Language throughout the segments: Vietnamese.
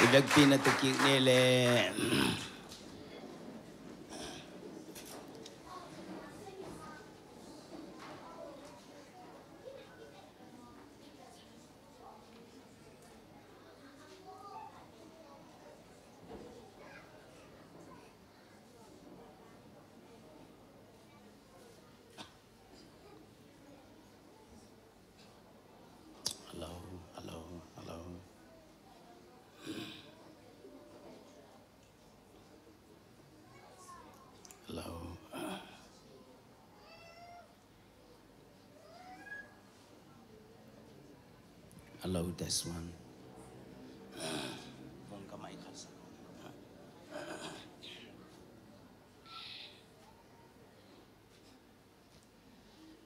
You Ilagpin na tikik nila. this one.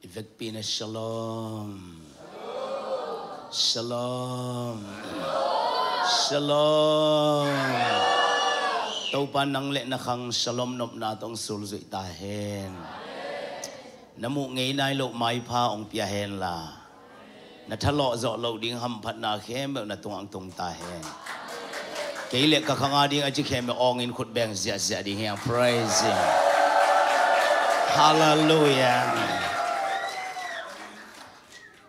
Ibig pina shalom. Shalom. Shalom. Tâu pa nang lệ na khang shalom nop na tong sul zui ta hen. Namu ngay nai lo mai pa ong pia hen la na thalo zo lo ding ham phat na khem na tuang tung ta he ke le ka khanga ding a chi khem ong in khut bang zia zia ding hang praise hallelujah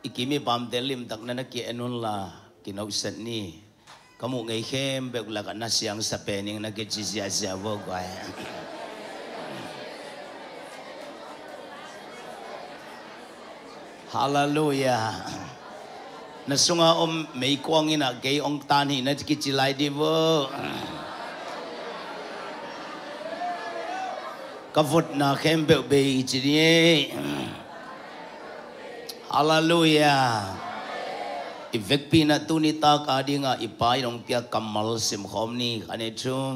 ikimi bam delim tak na na ki enun la kinau set ni kamu ngai khem bek la ka na siang sa pening na ke chi zia zia vo ga Hallelujah na sunga om mei kuang ina gei ong tan hi na ki chilai di vo ka vot na khem be be chi ni hallelujah ivek pina tunita ka dinga ipai rong tia kamal sim khom ni ane chum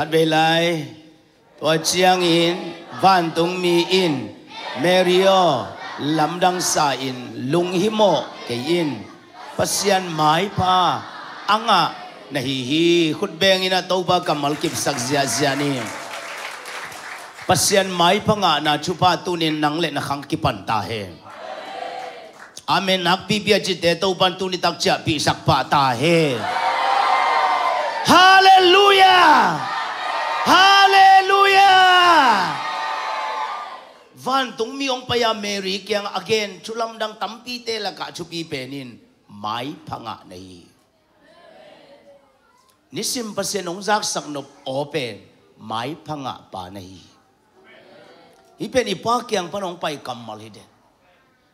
ขัดเวลาตัวเชียงอินบ้านตุงมีอินเมริโอลำดังสาอิน ลุงฮิโมเกอินพัศยันหมายพาอังะนะฮีฮีขุดเบงอินะตัวบากำมลกิบสักเจียเซียนี่ปัศยันหมายพังะนะชุปาตุนินนังเล่นะขังกิปันตาเฮอเมนนักปีเบียจิตเตตัวปันตุนิตักเจปีสักปาตาเฮฮาเลลูยาฮาเลลูยาวันตรงมีองค์พยาเมรีกียงอเกนชุลมดังตัมปีเตลกะชุปีเปนินไม่พังะในนิสิมปเสนองจากสักนบโอเปนไม่พังะปานในฮิเป็นอีพากียงพนองไปกัมมลเด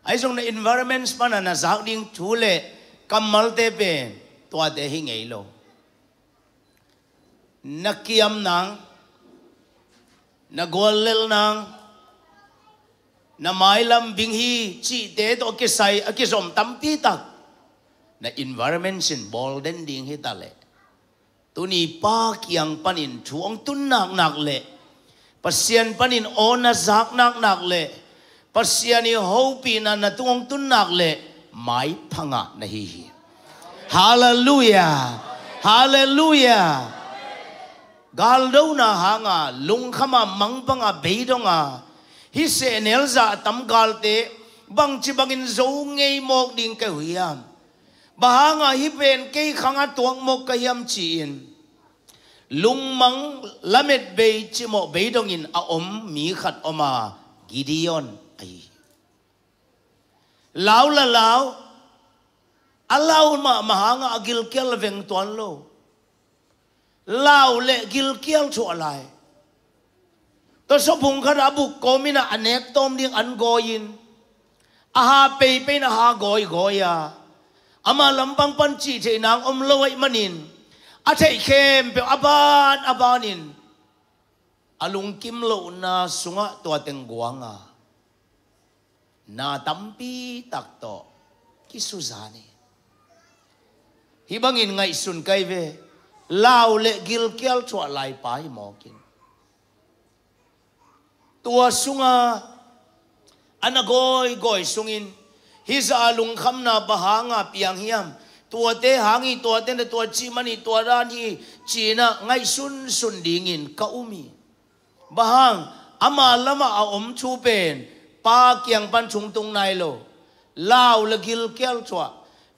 ไอ้่งในอ environment ปันะนะจากดิ้งชูเลกัมมลเตเปนตัวเดฮิเอโลนักเกียมนัง nagwalil nang na mailam binghi chi te to kisay akisom tampita na environment sin bolden ding hitale tuni pa kiyang panin chuang tunnak nakle pasyan panin na zak nak nakle pasyan ni hopi na natuang tunnakle may panga nahihi hallelujah hallelujah galdo na hanga lungkhama mangpanga beidonga hi se nelza tam te bang chi bangin zo ngei mok ding ke huyam bahanga hi pen ke khanga tuang mok ka yam chi in lung mang lamet be chi mo beidong in a om mi khat oma gideon ai lao la lao alaw ma mahanga agil kel veng tuan lo ลาวเลกิลเกียลชัวไลตัวสบุงคาราบุกโกมินะอเนกตอมดิ่งอันโกยินอาหาเปย์เป็นอาหาโกยโกยาอามาลำปังปันจีเทนางอมลวยมันินอาเทเข้มเปียวอบานอบานินอาลุงกิมโลนาสุงะตัวเต็งกวางานาตัมปีตักโตกิสุจานีฮิบังอินไงสุนไกเว lao lệ gil kial chua lại pai mo kin tua anh sunga anagoi goi sungin hiza lung khamna bahanga piang hiam tua te hangi tua te na tua chi mani tua rani chi na ngai sun sun dingin ka umi bahang ama lama a om chu pen pa kyang pan chung tung nai lo lao la gil kial chua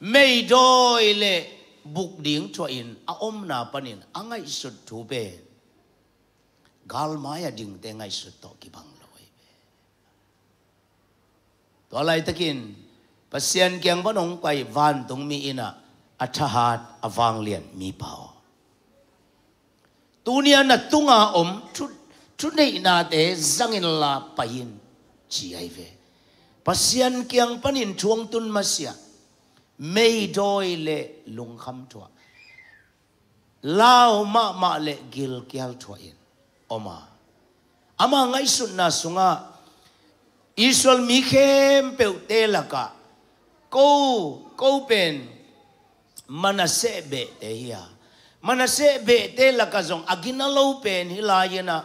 mei doi le bục điện cho in a à om na panin angai à sut thu be gal maya ding à te ngai sut to ki bang loi be to lai takin pasian kyang banong kai van tung mi ina athahat awang lian mi pao tunia na tunga om thut thut nei na te zangin la pahin chi ai ve pasian kyang panin chuang tun masia မေဒိုယ်လေလုံခမ်ထွာလောင်မမလေဂิลကယ်ထွာအင်းအမအမငိုင်းစွနာစုငါဣစောလ်မီခေမ်ပေတဲလကာကိုကိုပင်မနဆေဘေတေဟီယာမနဆေဘေတဲလကာဇုံအဂိနလောပင်ဟီလာယနာ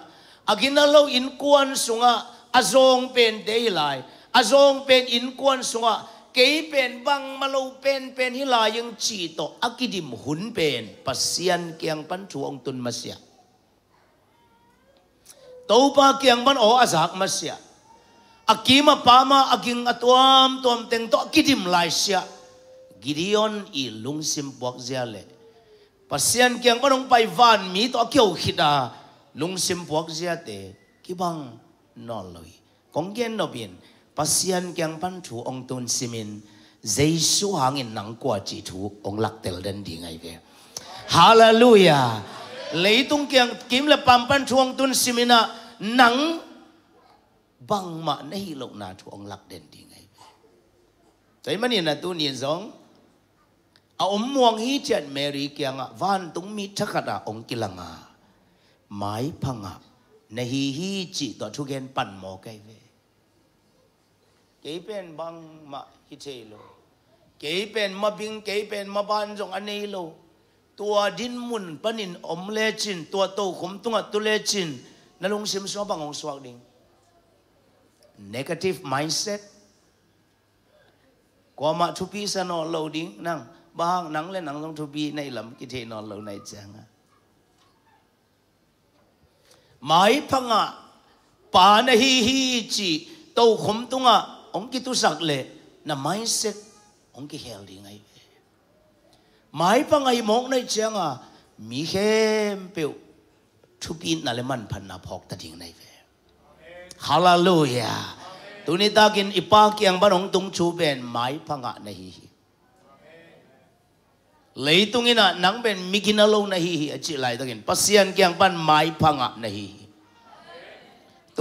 အဂိနလောအင်ကွမ်စုငါအဇုံပင်ဒေဟီလိုက်အဇုံပင်အင်ကွမ်စုငါ kế bên băng vâng mà lâu bên bên hi lai những chi tổ akidim hun bên pasian kiang pan chu ông tun masia tàu pa kiang pan o azak masia akima pama aging atuam tuam teng to akidim lai sia gideon i lung sim bok zia le pasian kiang pan ông pai van mi to kêu khida lung sim bok zia te kibang noloi konggen no bin no pasian kyang pan thu ong tun simin hang in nang kwa chi thu ong lak tel den di ngai ve hallelujah leitung kyang kim la pam pan thu ong tun simina nang bang ma nei lo na thu ong lak den di ngai ve tai mani na tu ni zong a om muang hi chen mary kyang a van tung mi thakada ong kilanga mai phanga nei hi chi to thu gen pan mo kai ve กีเป็นบางมาคิดเชโลกีเป็นมาบิงกีเป็นมาบานจงอันนี้โลตัวดินมุนปนินอมเลจิน ตัวโตขมตุงตุเลจินนลุงซิมสวบังองสวักดิง negative mindset กว่ามาทุพีสนอเราดิงนั่งบางนั่งเล่นั่งลงทุพีในลำกิเทนอนเราในจังอะหมาพังอะปานฮีฮีจีโตขมตุงอะองค์กิตุสักเลยน่ะ mindset องค์กิเฮลดีไงไม่พังไงมองในเชียงอ่ะมีเข้มเปียวทุกินนั่นเลยมันพันนับพอกตัดิ่งในเฟ่ฮาเลลูยาตุนิตากินอิปากียงบ้านองตุงชูเป็นไม่พังอ่ะในฮีเลยตุงินะนังเป็นมิกินาโลูในฮีอาจิไลตะกินปัสยันเกียงปัานไม่พังอ่ะในฮี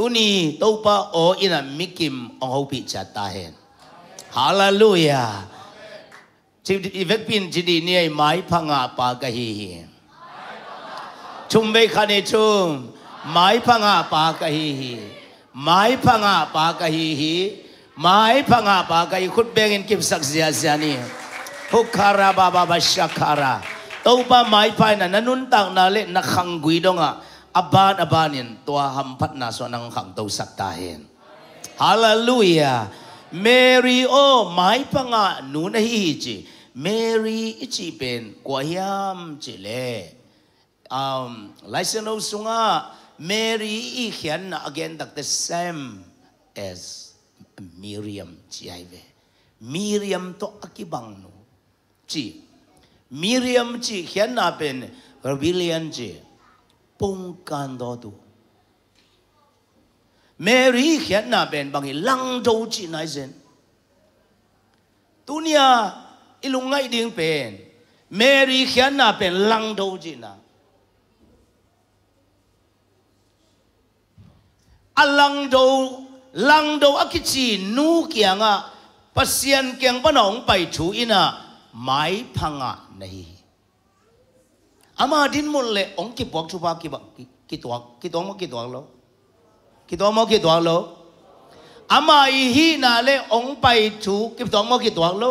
uni topa o ina mikim ong hopi cha ta hen hallelujah chi i vek pin chi di ni mai phanga pa ka hi hi chum ve khane chum mai phanga pa ka hi hi mai phanga pa ka hi hi mai phanga pa ka hi khut beng in kip sak zia zia ni hukara baba bashakara topa mai phai na nanun tak na le na khang gui donga aban-abanin, tua hampat na so nang kang saktahin. Hallelujah! Mary, oh, may panga nunahiichi. Mary, ichipin, kuayam chile. Um, laisano sunga, Mary, ikyan na again, the same as Miriam chiyaive. Miriam to akibang no. Chi. Miriam chi, kyan napin, rebellion chi. bông kan đó tu Mary hiện na ben bangi lang do chi nai zen tu nia ilung ngay điên pen Mary hiện na ben lang do chi na alang do lang do akichi nu kianga pasien kiang panong pai thu ina mai phanga nei ama din mon le ong ki bok chupa ki ba ki tuak ki tuak mo ki tuak lo ki tuak mo ki tuak lo ama i hi na le ong pai chu ki tuak mo ki tuak lo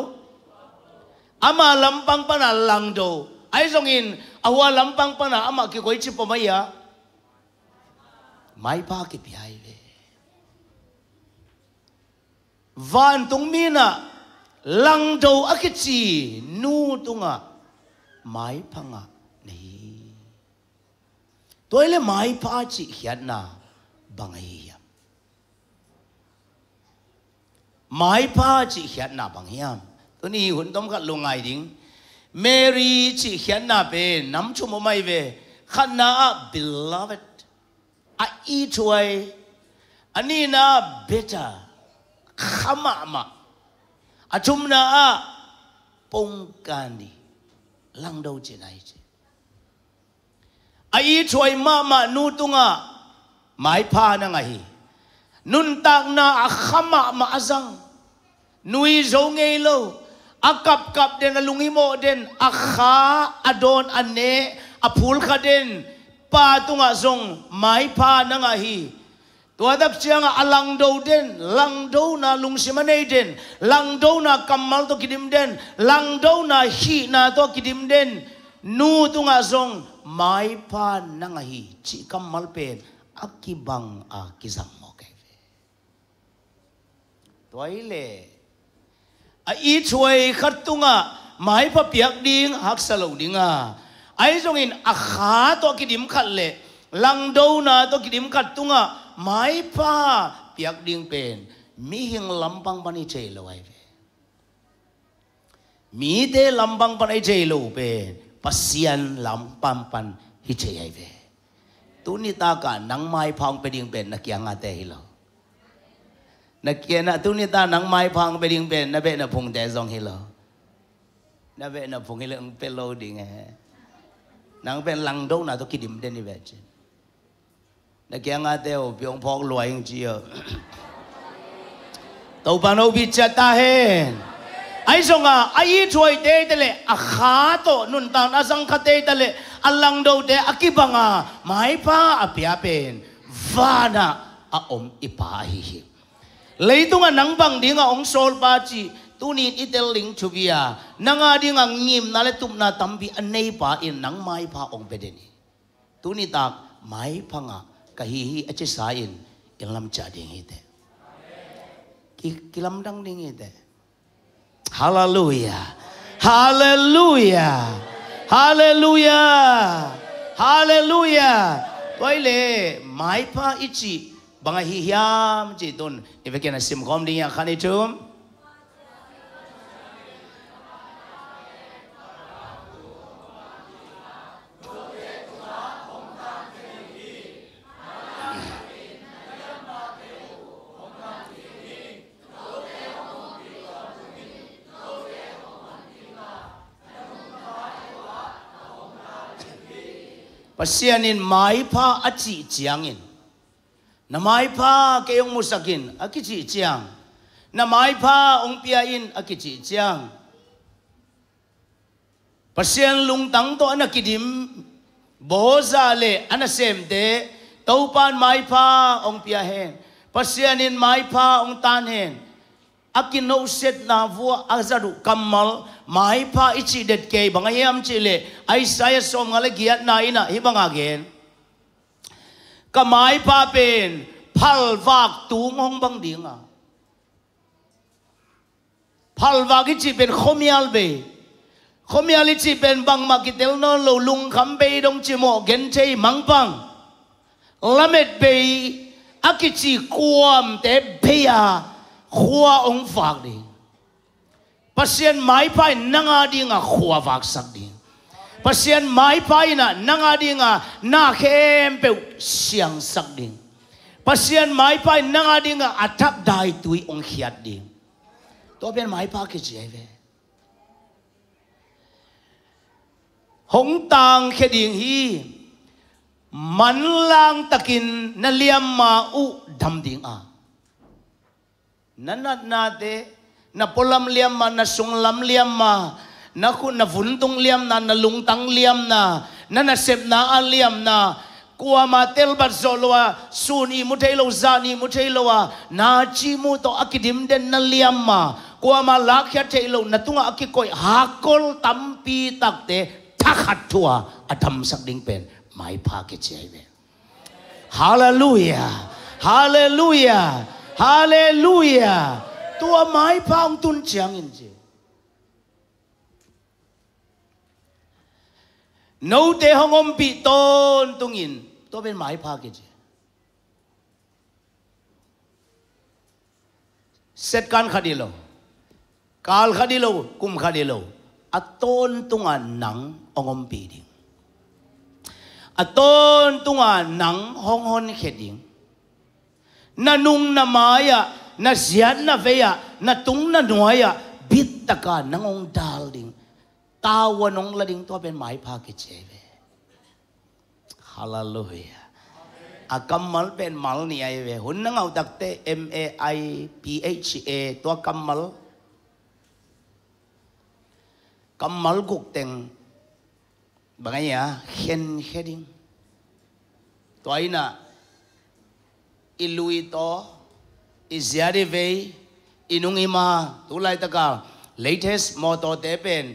ama lampang pana lang do ai song in ahwa lampang pana ama ki koi chi pomaya mai pa ki ai ve van tung mina lang do akichi nu tunga à? mai pa nga ni tôi le mai pa chi hian na bang hi mai pa chi hian na bang hiam tôi ni hun tom khat lung ai ding Mary chi hian na be nam chu mo mai về khan na beloved a i chuai ani na better khama ma a chum na a pong kan ni lang đâu trên này chứ ai chuai ma ma nu tunga mai pa na ngai nun tak na akhama ma azang nui zo ngei lo akap kap den alungi mo den akha adon ane apul kha den pa tunga zong mai pa na ngai tua dap chiang alang do den lang do na lung simanei den lang do na kamal to kidim den lang do na hi na to kidim den nu tunga zong mai pa nanga hi chi kam malpe akibang a kizang mo ke ve toile a i chuai khatunga mai pa piak ding hak salo dinga ai jong in a kha to kidim khat le lang do na to kidim khat tunga mai pa piak ding pen mi hing lampang pani chei lo ai ve mi te lampang pani chei lo pen pasian lam pam pan hi che yai ve tu ni ta ka nang mai phong pe ding ben na kya nga te hi lo na kya na tu ni ta nang mai phong pe ding ben na be na phung te zong hi lo na be na phung hi lo pe lo ding he nang ben lang do na to kidim den ni ve che na kya nga te o pyong phok loi ng chi yo tàu bà nô bị chặt ta hên ai zong à ai chơi te te le a kha to nun tan a zang kha te te le a lang do te a ki à mai pa a pia pen vana a om ipa hi hi leitunga nang bang dinga ong sol pa chi tunin itel ling chubia nanga dinga ngim na le tumna anh anei pa in nang mai pa ông ong tu ni tak mai phanga kahi hi ache in lam cha ding hi te kilam dang ding hi te Haleluya. Haleluya. Haleluya. Haleluya. Boile maipa pa ichi bangai hiam je ton. Ni bagian sim kom dia kan itu. in pasianin maipa achi in na maipa keong musakin akichi chiang na maipa ong pia in akichi chiang pasian lungtang to anakidim boza le anasemte taupan maipa ong pia hen piahen pasianin maipa ong tan hen akin no set na vua azaru kamal mai pa ichi det ke bangayam chile ai saya som ngale giat na ina hibang agen kamai pa pen phal vak tu ngong bang dinga phal vak ichi pen khomial be khomial ichi pen bang ma kitel no lo lung kham be dong chi mo gen chei mang bang lamet be akichi kuam te beya ขัวองฝากดิปัสเซียนไม้ไปนังอดีงาขัวฝากสักดิปัสเซียนไม้ไปน่ะนังอดีงาหน้าเข้มเปเสียงสักดิปัสเซียนไม้ไปนังอดีงาอัทักได้ตุยองเขียดดิตัวเป็นไม้ปากเจ๊เวหงตางเคดิงฮีมันลางตะกินนเลียมมาอุดำดิงอ่ะ nanat nate na na polam liam ma na lam liam ma na khu na vun tung liam na na lung tang liam na na na sep na an liam na kwa ma tel bat zolwa suni mutelo zani mutelo wa na chi mu to akidim den na liam ma kwa ma lakya lo na tunga akikoi hakol tampi takte thakhat thua adam sak ding pen mai pha ke chai ve hallelujah hallelujah Hallelujah. Tua mai paung tun chiang in chi. No te hong om bi ton tung in. Tua bên mai pa ke chi. Set kan khadilo. Kal khadilo, kum khadilo. Aton tunga nang ongom pi ding. Aton tunga nang hong hon kheding na nung na maya, na zian na veya, na tung na nuaya, bit taka nangong darling. Tawa nong lading to ben mai pa ke cheve. Hallelujah. Akamal ben mal ni ai ve hun nang au dakte M A I P H A to kamal. mal guk teng. Bangaya hen heading. Toina ilui to iziari vei inung ima tu lai taka latest moto te pen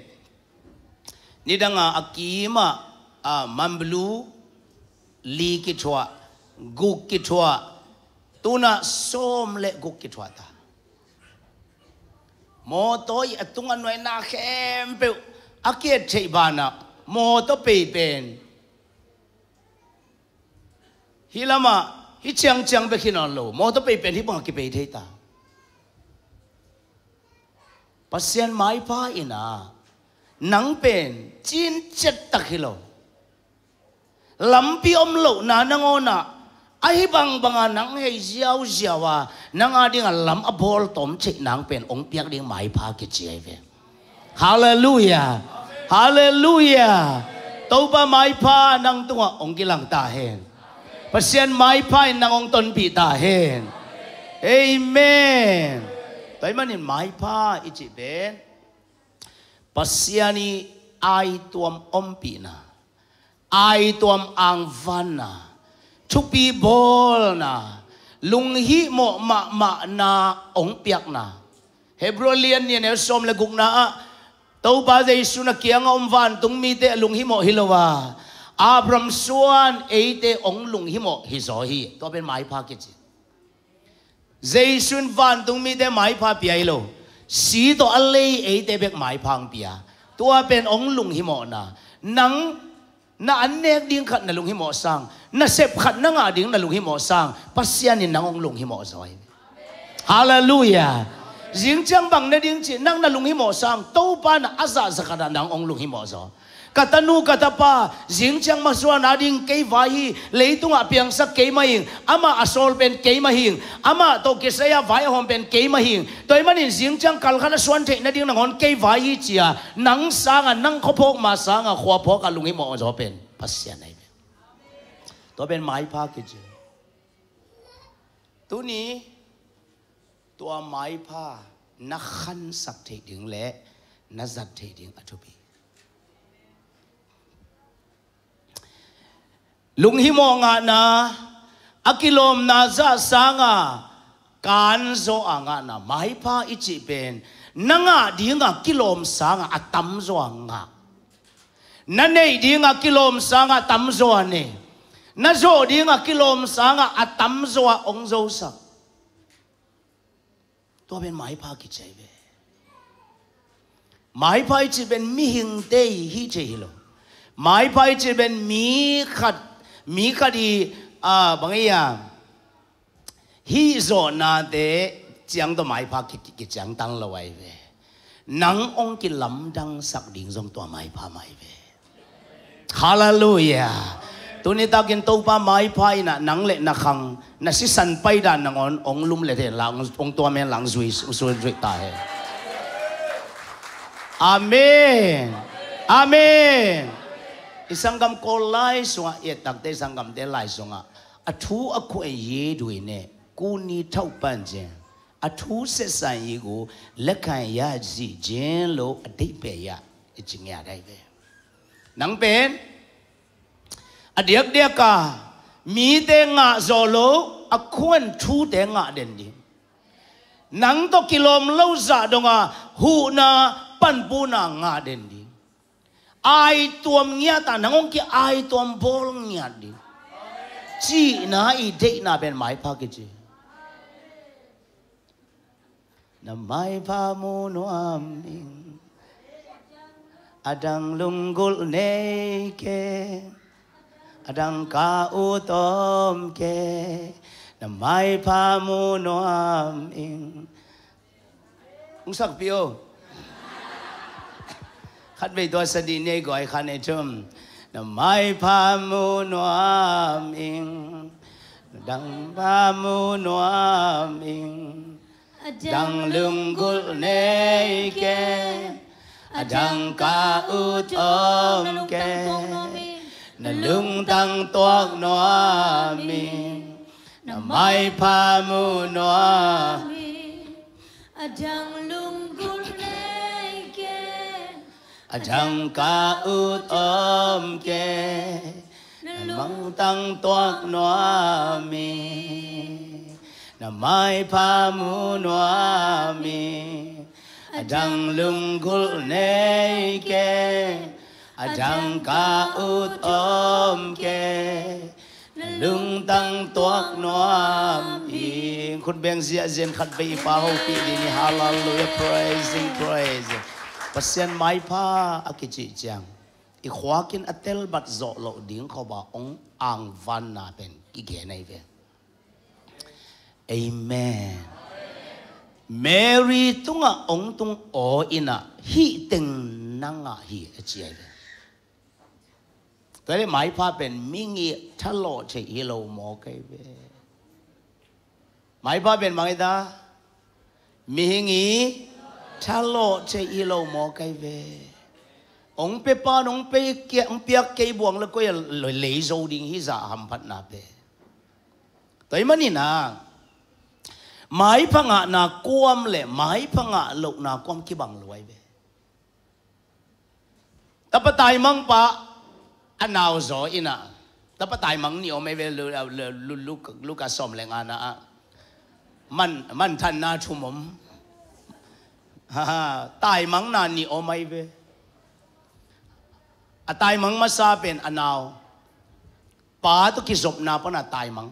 nga akima a mamblu li ki thwa gu ki thwa tuna som le gu ki thwa ta moto i atunga noi na khem pe akia thei bana moto pe pen hilama ฮิจังจังไปขินอนโลมอตไปเป็นที่บังกิไปเทตาปัสยันไม่พาอินานังเป็นจินเจ็ดตะขิโลลำปีอมโลนานังโอนะไอ้บังบังนังเฮียวเจียวานังอาดิ่งลำอบอลตอมเชนังเป็นองเปียกดิ่งไม่พากิจเวฮาเลลูยาฮาเลลูยาตัวปะไม่พานังตัวองกิลังตาเฮนพระเชียนไม้ไา่นางองตนปีตาเห็นเอเมนแต่มันไม้ไผ่อิจิเบนพระเชียนี่ไอตัวอมปีนาไอตัวอังฟันนาชุบีบอลนาลุงฮิโมมะมะนาองเปียกนาเฮบรูเลียนเนี่ยเนี่ยสมเลกุกนาตาปบาเจสุนักเกียงอมฟันตุงมีเตลุงฮิโมฮิโลวาอาบรมส่วนเอเตองลุงหิมอฮิโซฮีตัวเป็นหมายพากิจเจสุนฟันตุงมีแต่หมายพาเปียโลสีตัวอะไรเอเตเป็นหมายพังเปียตัวเป็นองลุงหิมอนะนังนะอันเนกดิ้งขัดนลุงหิมอสังนะเสพขัดนังอาดิ้งนลุงหิมอสังปัสยานินังองลุงหิโอซอยฮาเลลูยาจิงจังบังนดิ้งจีนังนลุงหิมอสังตัวปานอาซาสกัดนังองลุงหิมมซอย nu katanu pa, jing chang ma zua na ding cây vai hi leitung apiang sak ke ma hing ama asol pen ke ma hing ama to ke saya vai hom pen cây ma hing toy nhìn jing chang kal khana suan the na ding na ngon ke vai hi chia nang sanga nang kho phok ma sanga khwa phok ka lungi mo zo pen pasya này, tôi bên mai pha kia, je tu ni tua mai pha na khan sak the ding le na zat the ding bi. lunghimo nga na akilom na za sanga kanzo anga na maipa ichi ben nanga dinga kilom sanga atamzo anga nanei dinga kilom sanga tamzo ne nazo dinga kilom sanga atamzo ongzo sa to ben maipa ki chai mai pa ichi ben mi hing dei hi che mai pa ichi ben mi khat มีคดีอ่าบางอย่างฮีโซนาเดจังตัวหมายพักกิจจังตั้งละไว้เวนังองกิลำดังสักดิ่งทรงตัวหมายพาหมายเวฮาเลลูยาตัวนี้ตากินตัวป้าไม้พายน่ะนังเละนักขังน่ะสิสันไปด่านนงอนองลุ่มเละเดหลังองตัวแม่หลังซุยซุยซุยตายอาเมนอาเมนအစံကံကောလိုက်ဆိုအတက်တဲ့စံကံတဲ့လိုက်ဆိုအထူးအခွင့်အရေးတွေနဲ့ကိုနီထောက်ပံ့ခြင်းအထူးဆက်ဆံရေးကိုလက်ခံရရှိခြင်းလို့အတိတ်ပဲရအချင်းရတိုင်းပဲနံပင်အဒီယက်ဒီယကာမိတဲ့ငါဇော်လို့အခွင့်ထူးတဲ့ငါတဲ့ဒီနံတော့ကီလိုမလောက်စားတော့ငါဟူနာပန်ပူနာငါတဲ့ ai tuam nghe ta à? nang ki ai tuam bol nghe đi Chỉ na i de na bên mai pa ki chi na mai pha mu no am ning adang lunggul ne ke adang ka u tom ke na mai pha mu no am ing ung sak pio ัดไปตัวสดีเนี่ยก่อยคันในชุมนำไม้พามูนวามิง ดังพามูนวามิงดังลุงกุลเนเกดังกาอุตอมเกนลุงตังตัวนวามิงนำไม้พามูนวามิดัง chẳng ca ướt ôm kê mong tăng toạc noa mi là mai pha mu noa mi chẳng lung gul nê kê chẳng ca ướt ôm kê lung tăng toạc noa mi khun beng zia zen khat bay pa ho pi ni hallelujah praising praising pasian mai pa akichi à, chang i khwakin atel bat zo lo ding kho bà ông ang văn na pen ki ge nei ve amen Mary tung tunga à, ông tung o ina à, hi teng nanga hi achi ai ve cái mai pa pen mingi thalo che hi lo mò kai về, mai pa pen mangi da mi hingi cha lo che i lo mo kai ve ông pe pa ông pe kia ông pe kia buông là coi lời lấy dầu đình hi giả ham phát nạp về tới mà na mái phăng ngạ na quam lệ mái phăng ngạ lục na quam kia bằng lối về tập tài mang pa anh nào giỏi ina tập tài mang nhiều mấy về lu lu lu lu lu cả xóm lệ ngà na mình mình than na chum tai mang na ni omai ve a tai mang ma sa pen anaw pa to ki zop na pa na tai mang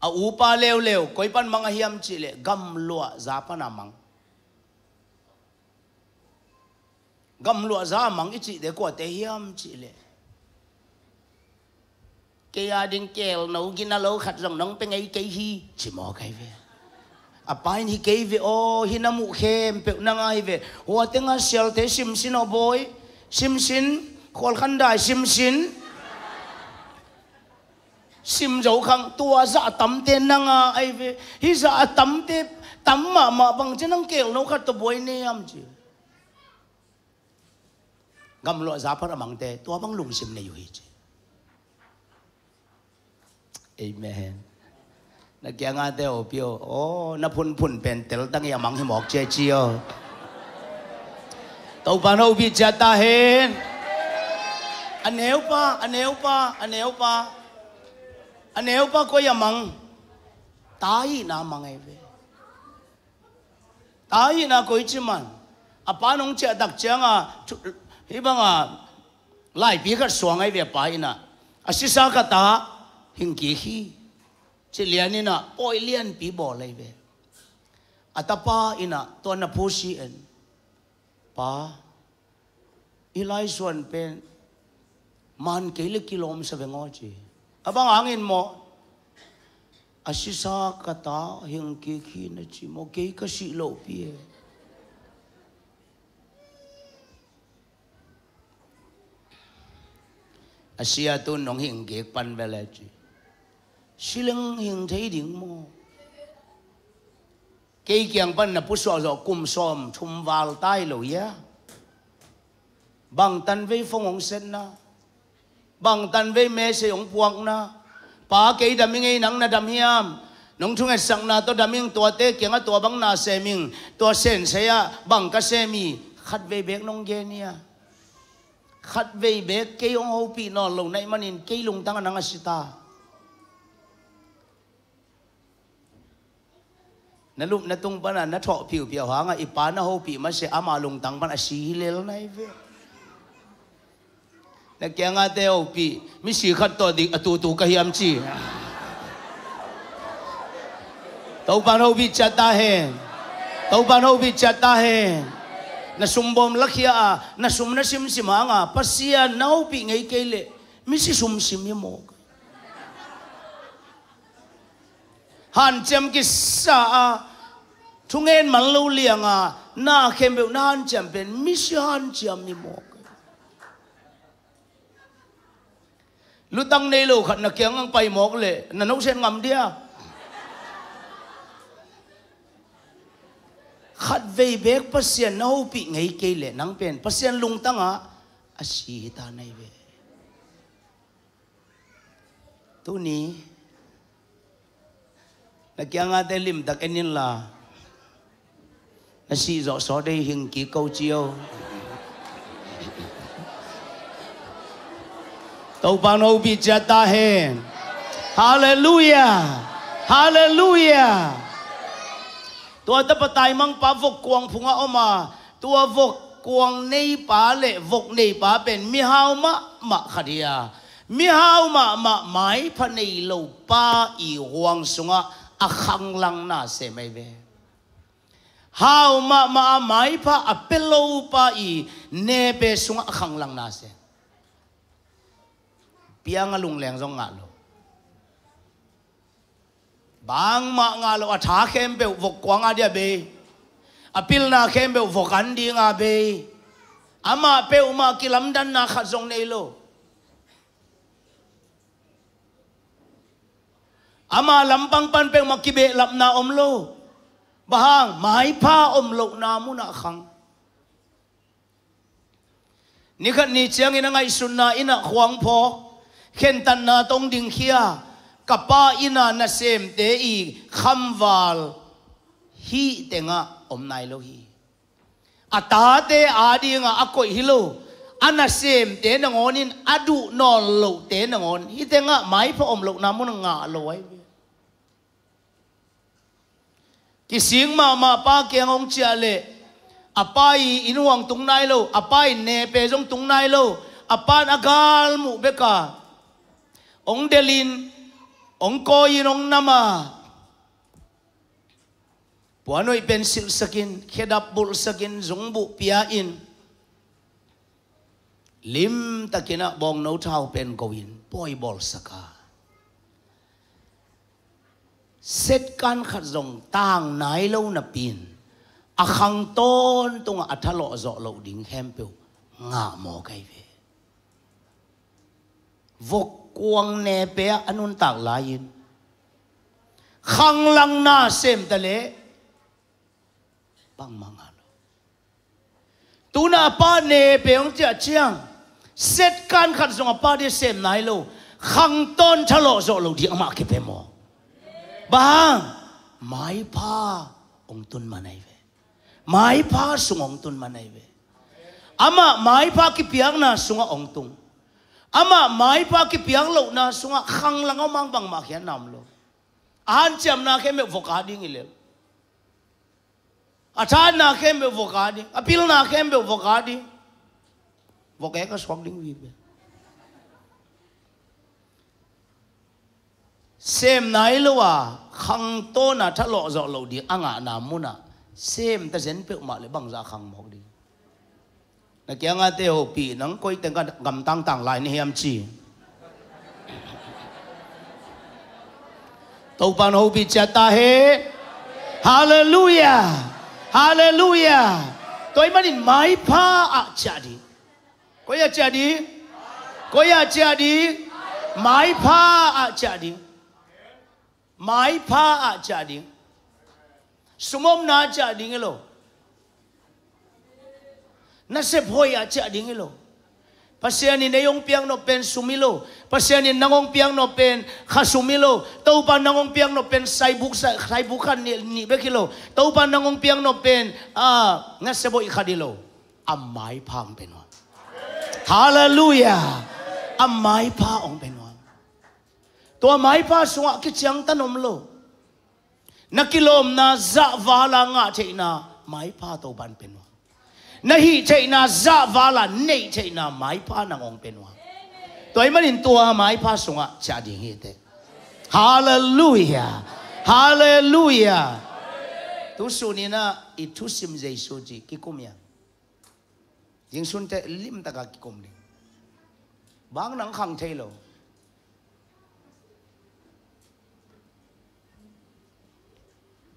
a upa leo leo koi pan mang hiam chi le gam lua za pa na mang gam lua za mang ichi de ko te hiam chi le kia ding kel nấu gina lo khát dòng nóng bên ngay cái hi chỉ mò cái về apain hi kei ve o hi namu khem pe na ngai ve ho atenga sel te sim sin o boy sim sin khol khan dai sim sin sim dấu khang tua dạ tắm te năng à ai về hi dạ tắm te tắm mà mà bằng chân năng kiểu nó khát tập bồi nè am chứ gam lo giá phát bằng te tua bằng lùng sim này yêu hi chứ amen na kia nga te o pio o na phun phun pen tel tang ya mang hi mok che chi o tàu pan ho bi cha ta hen anh nếu pa anh nếu pa anh nếu pa anh nếu pa có ya mang tai na mang ai về tai na coi chi man à pa nong che đặc chang à hi bang à lại bi khát xoang ai về pa ina à sisa ka ta hình kỳ khi สิเลียนี่นะปอยเลียนปีบ่อเลยเวอัตป้าอินะตัวนับผู้ชีเอ็นป้าอีไลส่วนเป็นมันเกี่ลกิโลมสเวงอจีอะบังอังอินโมอาศิสากตาหิงเกขีนจีโมเกยกสิโลปีอาเซียตุนนองหิงเกกปันเวลจี是能形成的么？cái kiêng bên là bút sò rồi cùng sòm thum vào tay lầu ya bằng tan với phong ông sen na bằng tan với mẹ sẽ ông buông na pa cái đam ngay nắng na đam hiam nông chung ngày sáng na tôi đam hiang tua tê kiêng á tua băng na xe mình tua sen xe ya bằng cái xe mi khát về bẹc nông gen nia khát về bẹc cây ông hậu pi nó lâu nay mà nhìn cây lùng tăng năng asita ta na lup na tung pana na tho phiu phia ha nga ipa na ho pi ma se ama lung tang pan a si lel nai ve na kya nga te ho pi mi si khat to di atu tu ka hiam chi tau pan ho bi chata he tau pan ho bi chata he na bom lakhia a na sum na sim sim nga pasia na ho pi ngai kele mi si sum sim mi mo ka han chăm cái sa chúng em mà lâu liền à na khem biểu na han chăm bên mission han chăm mi mok lu tăng nay lâu khẩn là kiếng ngang bay mok lệ na nấu sen ngầm đi à khát về bếp bác sĩ nấu bị ngay kê lệ nắng bên bác sĩ lung tăng à à xì ta này về tu ni là kia nga tê lìm ta anh nhìn là nó xì rõ xó đây hình ký câu chiêu tàu bằng nô bị chết ta hèn Hallelujah Hallelujah tua tập tay mang pa vok quang phunga mà tua vok quang nei pa lệ vok nei pa bền mi hao ma ma khadia mi hao ma ma mai pha nei lo pa i huang sunga akhang à, lang na se mai ve hau ma ma mai pa apelo à, pa i ne sung sunga à, akhang lang na se piang lung leng zong ngalo bang ma ngalo a tha khem be vok kwanga dia be apil na khem be vokan di nga be ama pe uma kilam dan na khazong nei lo Ama lampang pan peng makibe lap na omlo. Bahang mahai pa omlo na muna khang. Nikat ni chiang ina ngai sunna ina khuang po. Khen tan na tong ding khia. Kapa ina na sem te i khamwal hi tenga om nai lo hi. Atate adi nga akoi hilo. Ana sem te nangonin adu non lo te nangon. Hi tenga mai pa omlo na muna nga lo ai. khi xíng ma ma pa keng ong chia le à, apai in wang tung nai lo à, apai nè pe jong tung nai nà lo apan agal mu beka ong delin ong ko in ong nama à. puanoi pencil sakin khedap bul sakin zung bu pia in lim ta kia takina bong no thau pen ko in poi bol saka set kan khát rong tang nai lâu na pin a à khang tôn tung a à thalo lộ dọ lộ đỉnh hem piu ngạ mò cái về vô quang nè bé anun tạc lá yin khang lang na xem ta lệ bang mang alo tu na pa nè bé ông cha chiang set kan khát rong à pa đi xem nai lâu khang tôn thalo lộ dọ lộ đỉnh mà cái bé mò bang vâng. mai pa ong tun manai về mai pa sung ong tun manai về ama mai pa ki piang na sunga ông tung ama mai pa ki piang lo na sunga khang lang mang bang ma khian nam lo an cham na khe me voka ding ile acha na khe me voka ding apil na khe me voka ding voka ka swang ding vi be xem nấy luôn à khăng tô na thắt lộ dọ lộ đi ăn à nà mu na à. xem ta dén biểu mà lấy bằng ra khăng mọc đi là kia ngã tê hồ bị nắng coi tên cái gầm tăng tăng lại nên em chỉ tàu pan hồ bị chết ta hê, hallelujah hallelujah tôi mà định máy pha à chả đi coi à chả đi coi à chả đi máy pha à chả đi มายพาอาจาดิงสมมนาจาดิงโลนั่นเสพอยอาจาดิงโลภาษาเนี่ยนายงพียงโนเป็นสุมิโลภาษาเนี่ยนางองพียงโนเป็นข้าสุมิโลเต้าปานนางองพียงโนเป็นไซบุกไซบุกันนี่นี่เบกิโลเต้าปานนางองพียงโนเป็นอ่างั้นเสพอีกาดิโลอัมไม่พังเป็นวะฮาเลลูยาอัมไม่พาองเป็นตัวไม้ป้าสวะกิจังตันอมโลนักกิโลมนาจะวาลางะเจนาไม้ป้าตัวบันเป็นวะนาฮีเจนาจะวาลาเนเจนาไม้ป้านางองเป็นวะตัวไอ้มันอินตัวไม้ป้าสวะจะดิ่งเหตุฮาเลลูยาฮาเลลูยาทุสุนีนะอิทุสิมเจสุจิกิคุมยังยิงสุนเตลิมตะกากิคุมดิบางนังขังเทโล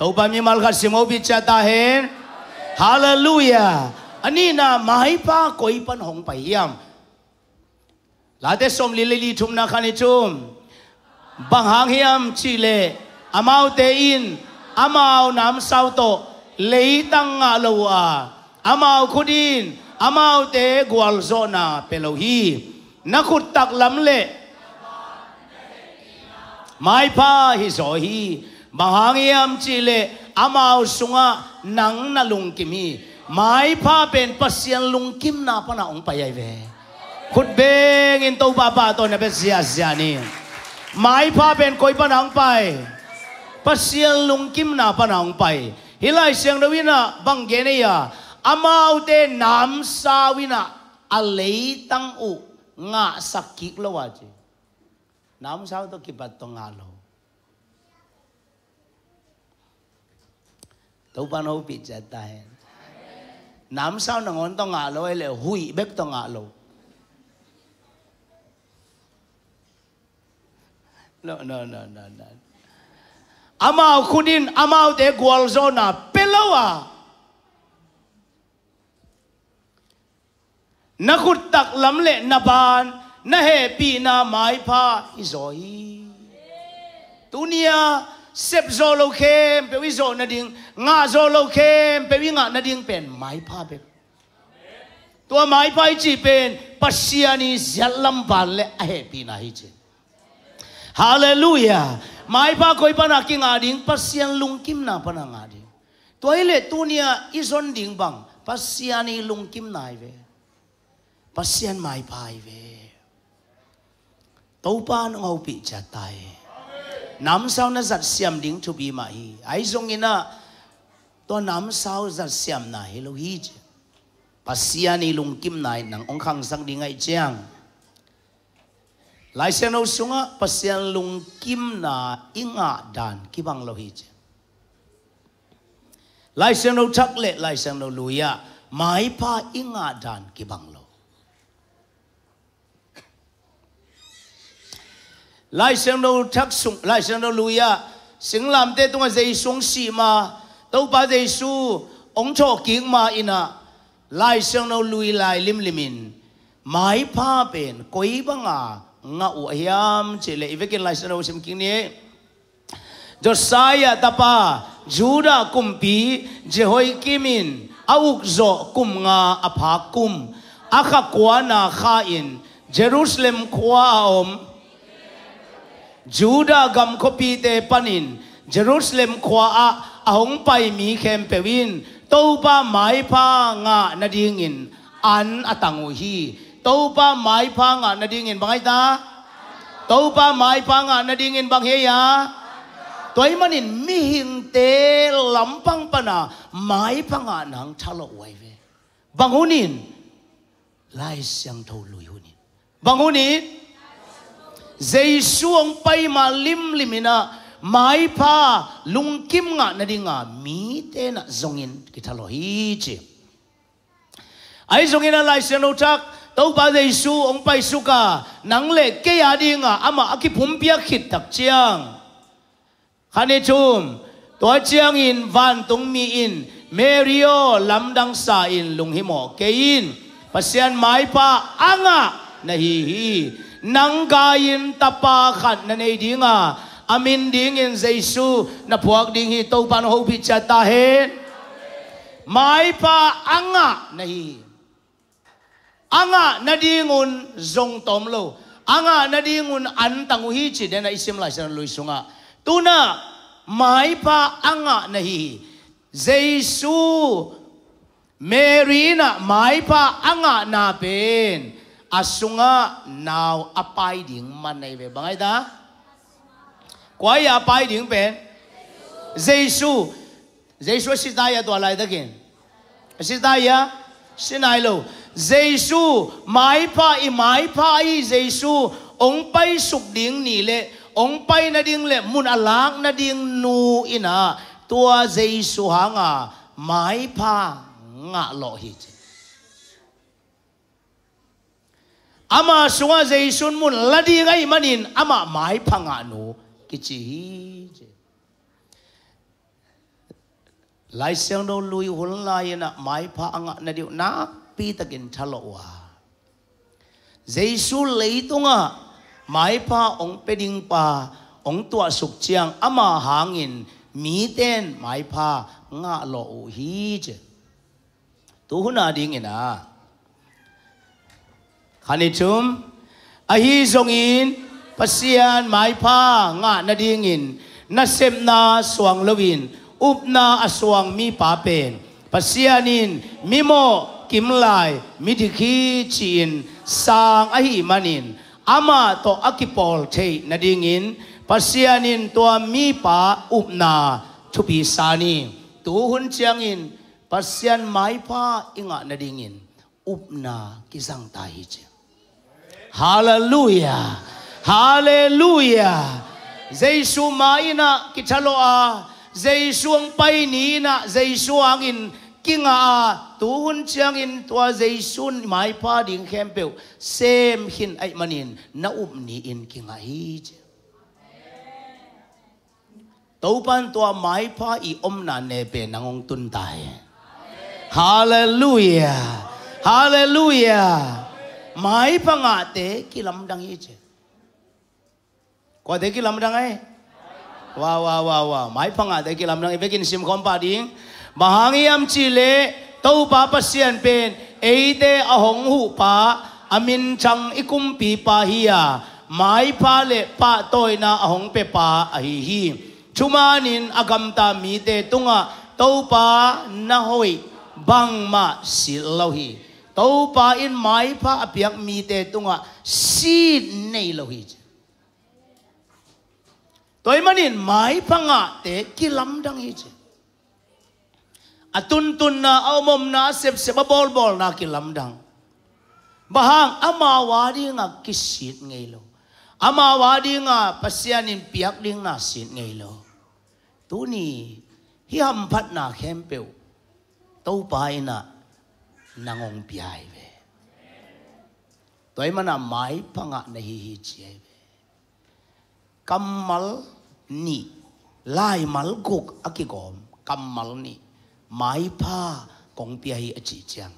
ทุบามีมัลกาศิมอบิจัตาเฮนฮาเลลูยาอันนี้นะมาให้ป้าก็อีปันหงไปยามลาเดสอมลิลลีทุมนาคานิทุมบังหางเฮีชิเลอามาอเตอินอามาอน้ำเาโตเลยตังอาลัวอามาอคุดินอามาอเตกวลโซนาเปโลฮีนักขุดตักลำเละไม่พาฮิโซฮีบางยามจิเลอามาสุงะนังนลุงคิมีไม่พาเป็นปัสยันลุงคิมนาปนาองไปยัยเวขุดเบงินตัวบาบาตัวนี้เป็นเสียเสียนี่ไม่พาเป็นคอยปนังไปปัสยันลุงคิมนาปนาองไป ฮิลาเสียงรวินะบางเกนียอามาอุเตนามสาวินะอเลยตั้งอุงาสักกิโลวาจีนามสาวตกิบัตตงาโล tàu ban hô bị chết ta hen nam sao nang on tong ngalo là eh, le bếp tông ngã ngalo no no no no no amao khudin amao te gwal zona pelawa na khut tak lam le na ban na he pi na mai pha i zoi tunia sep zo lo khem bèo ý zo na ding ngã zo lo khem bèo ý ngã na ding pen mai pha bèo tua mai pa chỉ pen pasiani zalam ban le ahe pi na hi chen hallelujah mai pha koi pa na ki ngã ding pasian lung kim na pa na ngã ding tua ile tu nia i zon ding bang pasiani lung kim nai ve pasian mai pa ve tàu pa nó ngầu bị trả tay nam sao na giật xiêm đỉnh chu bi mà hi ai zong ina to nam sao giật xiêm na hello hi chứ pasia ni lung kim nai nang ong khang sang đi ngay chiang lai sen au sunga pasia lung kim na inga dan ki bang lo hi chứ lai sen au thak le lai sen au luya mai pa inga dan ki bang lai sang đâu chắc sung lai sang đâu lui luya à, sing làm te tung dây sung si mà đâu ba dây su ông cho kiến mà ina à. lai sang đâu lui lai lim limin mai pa bên koi bang à nga u ayam chỉ lệ với cái lai sang đâu xem kinh nhé Josiah tapa Judah kumpi Jehoi kimin awuk kum nga apakum aka kwa na khain Jerusalem kwa om Juda gam kopi te panin Jerusalem khwa a ahong pai mi khem pewin topa mai pa nga na dingin an atangu hi topa mai pa nga na dingin bangai ta topa mai pa nga na dingin bang he ya toy manin mi hing te lampang pana mai pa nga nang thalo wai ve bangunin lai siang thau lui hunin bangunin Jesus ông bay malim limina mai pa lung kim nga na đi nga mi te na zongin kita lo hi chi ai zongin na lai sen tak tau ba Giêsu ông bay suka nang le ke ya đi nga ama aki pumpia khit tak chiang khane chum tua chiang in van tung mi in merio lam dang sa in lung hi mo ke in pasian mai pa anga na hi hi nangayin tapa khan na nei dinga amin ding in jesu na phuak ding hi to pan ho bi cha ta he mai pa anga nahi anga na dingun zong tom lo anga na dingun an tangu hi chi den isim lai san lui sunga tuna mai pa anga nahi jesu merina mai pa anga na pen asunga nào apai ding man này về bằng ta quá ya apai ding bên Jesus Jesus sĩ ta ya tua lai ta kiện sĩ ta ya sĩ này lo Jesus mai pa i mai pa i Jesus ông bay sục ding nỉ lệ ông bay na ding lệ mun alak na ding nu ina tua Jesus hanga mai pa ngạ lộ hi ama sunga zai mun ladi gai manin ama mai phanga nu kichi hi lai sang do lui hun lai na mai pha anga na diu na pi takin thalo wa jaisu leitunga mai pha ong peding pa ong tua suk chiang ama hangin mi ten mai pha nga lo u hi che tu huna ding ina ขันชุมอาฮีทรงอินปัสยานหมายผ้างะนาดีงินนาเซมนาสวงลวินอุปนาอสวงมีป่าเป็นปัสยานินมิโมกิมลายมิดิคีจีนสางอาฮิมานินอามาโตออกิปอลเทนาดีงินปัสยานินตัวมีป่าอุปนาทุปีสานีตูหุนเชียงอินปัสยานหมายผ้าอิงะนาดีงินอุปนากิสังตาฮิจิ Hallelujah. Hallelujah. Giêsu mai na kitalo a Giêsu pai ni na Giêsu ang in kinga a tu hun chiang in tua Giêsu mai pa ding khem peu sem hin ai manin na up um ni in kinga hi tấu ban tua mai pa i om na ne nangong tun tai Hallelujah. Hallelujah mai panga te kilam dang yi che ko de kilam dang ai wa wa wa wa mai panga te kilam dang vekin sim kom pa ding mahangi am chi le tau pa pasien pen a ahong hu pa amin chang ikum pi pa hiya mai pa le pa toy na a ahong pe pa a hi hi chumanin agam ta mi te tunga tau pa na hoi bang ma hi tàu pa in mai pa apiak mi te tunga si nei lo hi toy manin mai pa nga te kilam dang hi che atun tun na awmom na sep sep bol bol na kilam dang bahang amawa di nga kisit ngei lo amawa di nga pasianin piak ding na sit ngei lo tu ni hi ham phat na khempeu tàu pa ina nangong piai ve toy mana mai panga na hi hi che ve kammal ni lai mal guk akigom kammal ni mai pa kong piai a chi chang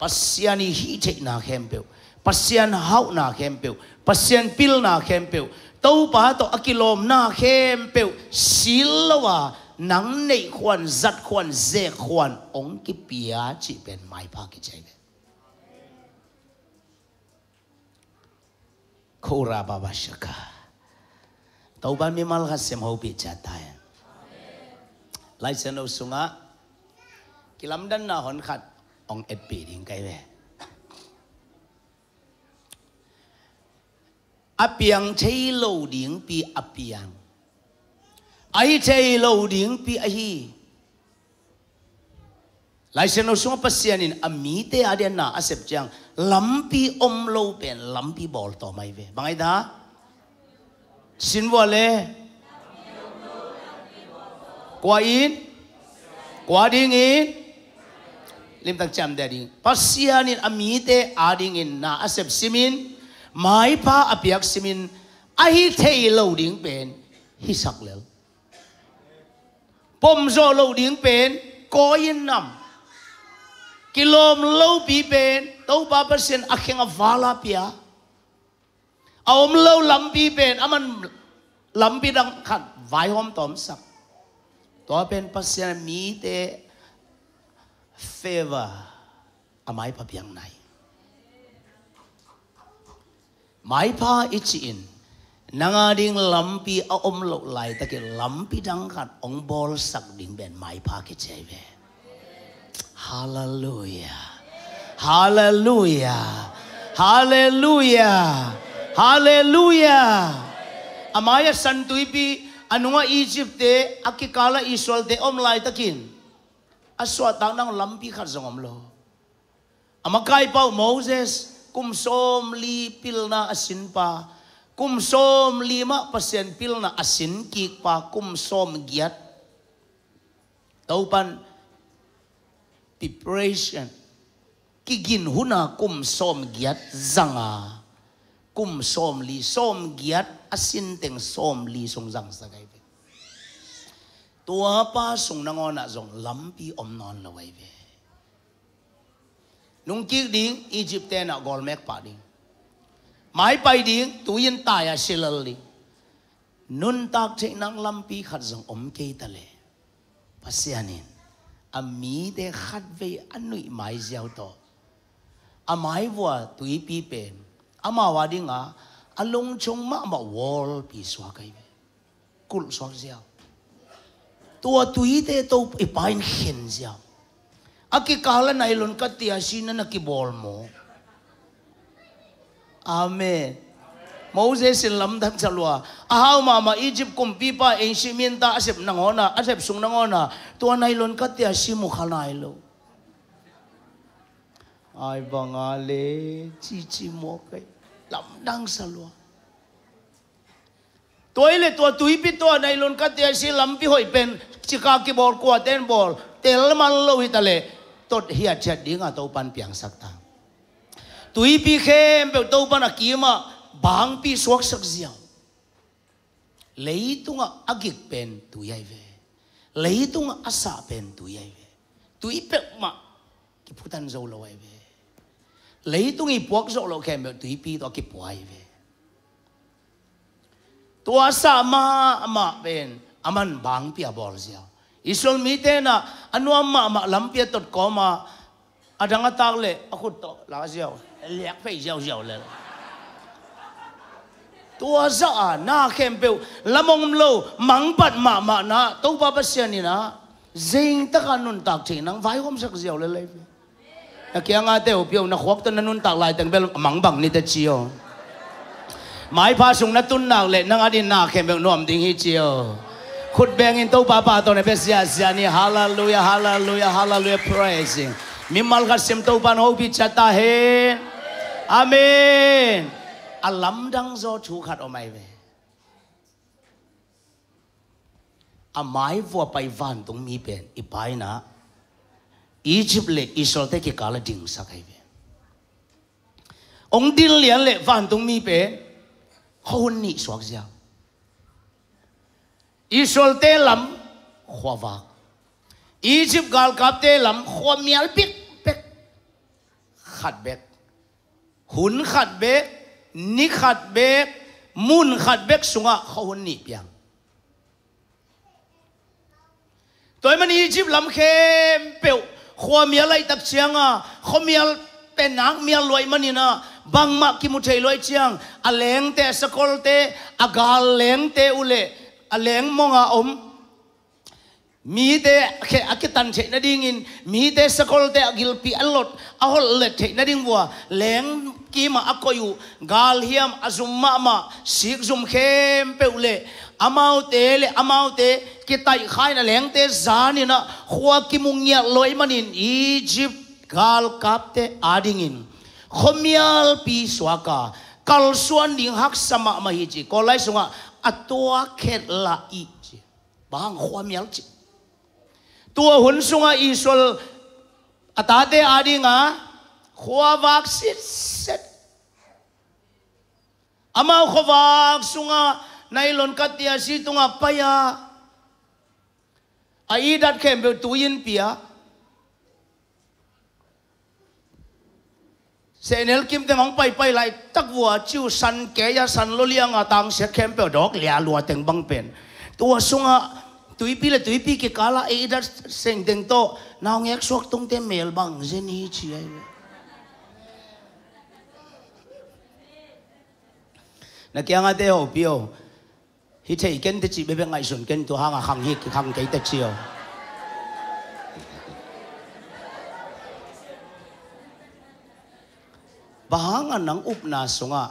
pasiani hi che na khempeu pasian hau na khempeu pasian pil na khempeu tau pa to akilom na khempeu silawa นังในควรจัดควรเจควรองค์กิปียาจีเป็นไม้พากิใจเนี่ยคูราบาบาชกาตัวบ้านมีมัลกัสเซมฮูบิจัตายลายเซนอสุงะกิลัมดันนาหอนขัดองเอ็ดปีดิงไกเวอเปียงใช้โลดิงปีอเปียงไอ้ใจเราดิ้งพี่ไอ้หลายเส้นเราส่งพัยนินอามีเตอาเดียนน่าอาเซบจังลัมพีอมโลเป็นลัมพีบอลต่อไม่เวบังไอ้ดาสินวะเล่กว่าอินกว่าดิ้งอินลิมตังจำได้ดิ่งพัศยานินอามีเตอาดิ้งอินน่าอาเซบซิมินไม่พาอภิยักซิมินไอ้เทยเราดิ้งเป็นฮิสักเลลผมโซเลดิ้งเป็นก้อยน้ำกิโลมโลบีเป็นตัวปาเปอร์เซ็นต์อักเงอวาลาพิอาเอามโลลำปีเป็นอามันลำปีดังขัดไวหอมตอมสักตัวเป็นเปอร์เซ็นต์มีเตเฟเวอร์อามายพับยังไงไม่พาอิจิน nangading lampi a om lo lai ta ke lampi dang khat ong bol sak ding ben mai pa ke che be hallelujah hallelujah hallelujah hallelujah amaya santui pi anunga Egypt te akikala Israel te om lai takin aswa tang nang lampi khat zongom lo amakai pau Moses kum som li pilna asin pa kum som lima persen pilna asin ki pa kum som giat tau pan depression kigin huna kum som giat zanga kum som li som giat asin teng som li song zang sa gai tua pa song na ngona zong lam pi om non la wai ve nung ki ding egypt na gol mek pa ding ม่ไปดิ้งตัวยินตายสิลลีนุนตักเจนังลัมพีขัดจงอมเกยตะเลภาษาเนินอามีเดขัดเวอันนุยไม่เจ้าโตอามายวัวตุยปีเป็นอามาวัดิ้งอ่ะอาลงชงมามาวอลปีสวากัยเวกุลสวากเจ้าตัวตุยเดโตอีพายนเห็นเจ้าอากิคาลนายลุนกติอาชินันักกิบอลโม Amen. Moses in lam tham chalwa ahau mama Egypt kum pipa ensimin ta asep nangona asep sung nangona tua nai lon katia simu khalai lo ai bangale chi chi mo kai lam dang salwa tôi Tua tôi tui biết tôi này luôn các tia si lắm bị hội bên chỉ cả cái bol qua tên bol tên mà lâu hít lệ tốt hiệt chặt đi ngà tàu pan piang sắc tang tui pi khem bel to ban à mà bang pi suốt sak ziang lấy tung agik à, à pen tu yai ve lấy tung asa pen tu yai về tu i mà ma ki putan zo lo ai ve lấy tung i dâu zo lo bèo tu i pi to ki puai ve tu asa ma ama pen aman bang pi abol zia isol mi te na anu ama ma lam pi tot ko ma adanga tak le akut to la zia liệt phải giàu giàu lên tua za à, na khem peu lamong lâu mắng pat ma ma na tu ba bác sian ni na zing tất cả nun tak chỉ nang vai hôm sak giàu lên lên na kia ngã te biểu, na khoác ta nun tak lại tang bel mắng bằng ni ta chi yo mai pa sung na tun nak le nang adin na khem biểu nuông ding hi chi yo khut beng in tu ba ba to ne pe sia sia ni hallelujah hallelujah hallelujah praising mimal ka sim to ban ho bi chata hen อาเมนอัลลัมดังโซชูขัดออกมาเวอาไม้วัวไปวันตรงมีเป็นอีไปนะอียิปต์เล็อิสราเอลก็กาลดิ่งสักไอเวองดินเลียนเล็วันตรงมีเป็นคนนี้สวกเสียอิสราเอลลำขวาวากอียิปต์กาลกับเตลำขวามีอัลปิกเป็กขัดเบ็กหุนขัดเบกนิขัดเบกมุนขัดเบกสุงะเขาหุนนีบยังตัวมันอีจิบลำเข้มเปียวขวเมียไรตับเชียงอ่ะเขาเมียเป็นนักเมียรวยมันนี่นะบางมากกิมุเทลอยเชียงอเลงเตสกอลเตอากาเลงเตอุเลอเลงมองอาอมมีเตแค่อคิตันเทนดิ่งินมีเตสกอลเตอกิลปีอัลลดอาหลเลเทนดิ่งวัวเลง kima akoyu gal hiam azum mama sik zum khem peule amau te le amau te kitai khai na leng te zani na khwa kimungia loimanin egypt gal kapte adingin khomial pi swaka kal suan ding hak sama ma hi chi kolai sunga atwa khet la i chi bang khomial chi tua hun sunga isol atate adinga khua vak sit set ama khua vak sunga nylon lon katia si tunga paya ai dat khem be tuin pia sẽ nếu kim tên ông bay bay lại tắc vua chiu san kế ya san lo liang à tang sẽ khem bèo đọc lẻ lùa tiếng băng bền tua sung à tùy pi là tùy pi cái cá là ấy đã sinh tiếng to nào nghe suốt tung tên mail bang gì ni chi ấy là kia ngay theo biểu hi thấy kiến thì chỉ biết ngay xuân kiến tu hàng hàng hi hàng cái tết chiều bà hàng anh à nắng úp na sung à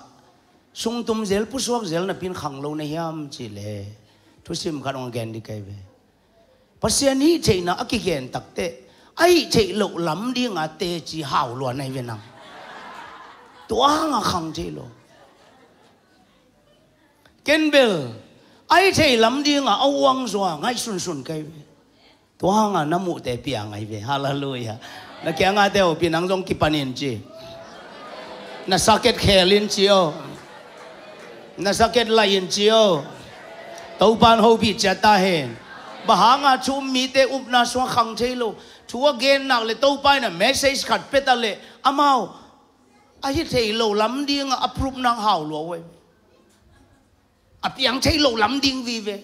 sung tum zel pu suak zel na pin khang lâu này hiam chỉ lệ thu sim khăn ông gen đi kai về pasien hi thấy na aki gen tắc tệ ai thấy lâu lắm đi ngã tê chỉ hảo luôn này về năng tu à hàng hàng thấy lâu ken bel ai ngà Âu ding rồi, ngay zwa ngai sun sun kai to hanga namu te pia ngai ve hallelujah na kya nga te opi nang jong ki panin chi na saket khelin chi o na saket lain chi o tàu ban hô bị chết ta hen ba hanga chu mi tế up na so khang thei lo chu gen nặng le tàu pai na message khat pe ta le amao a hi thei lo lam approve nang hau luôn à tiếng chơi lâu lắm điên vì về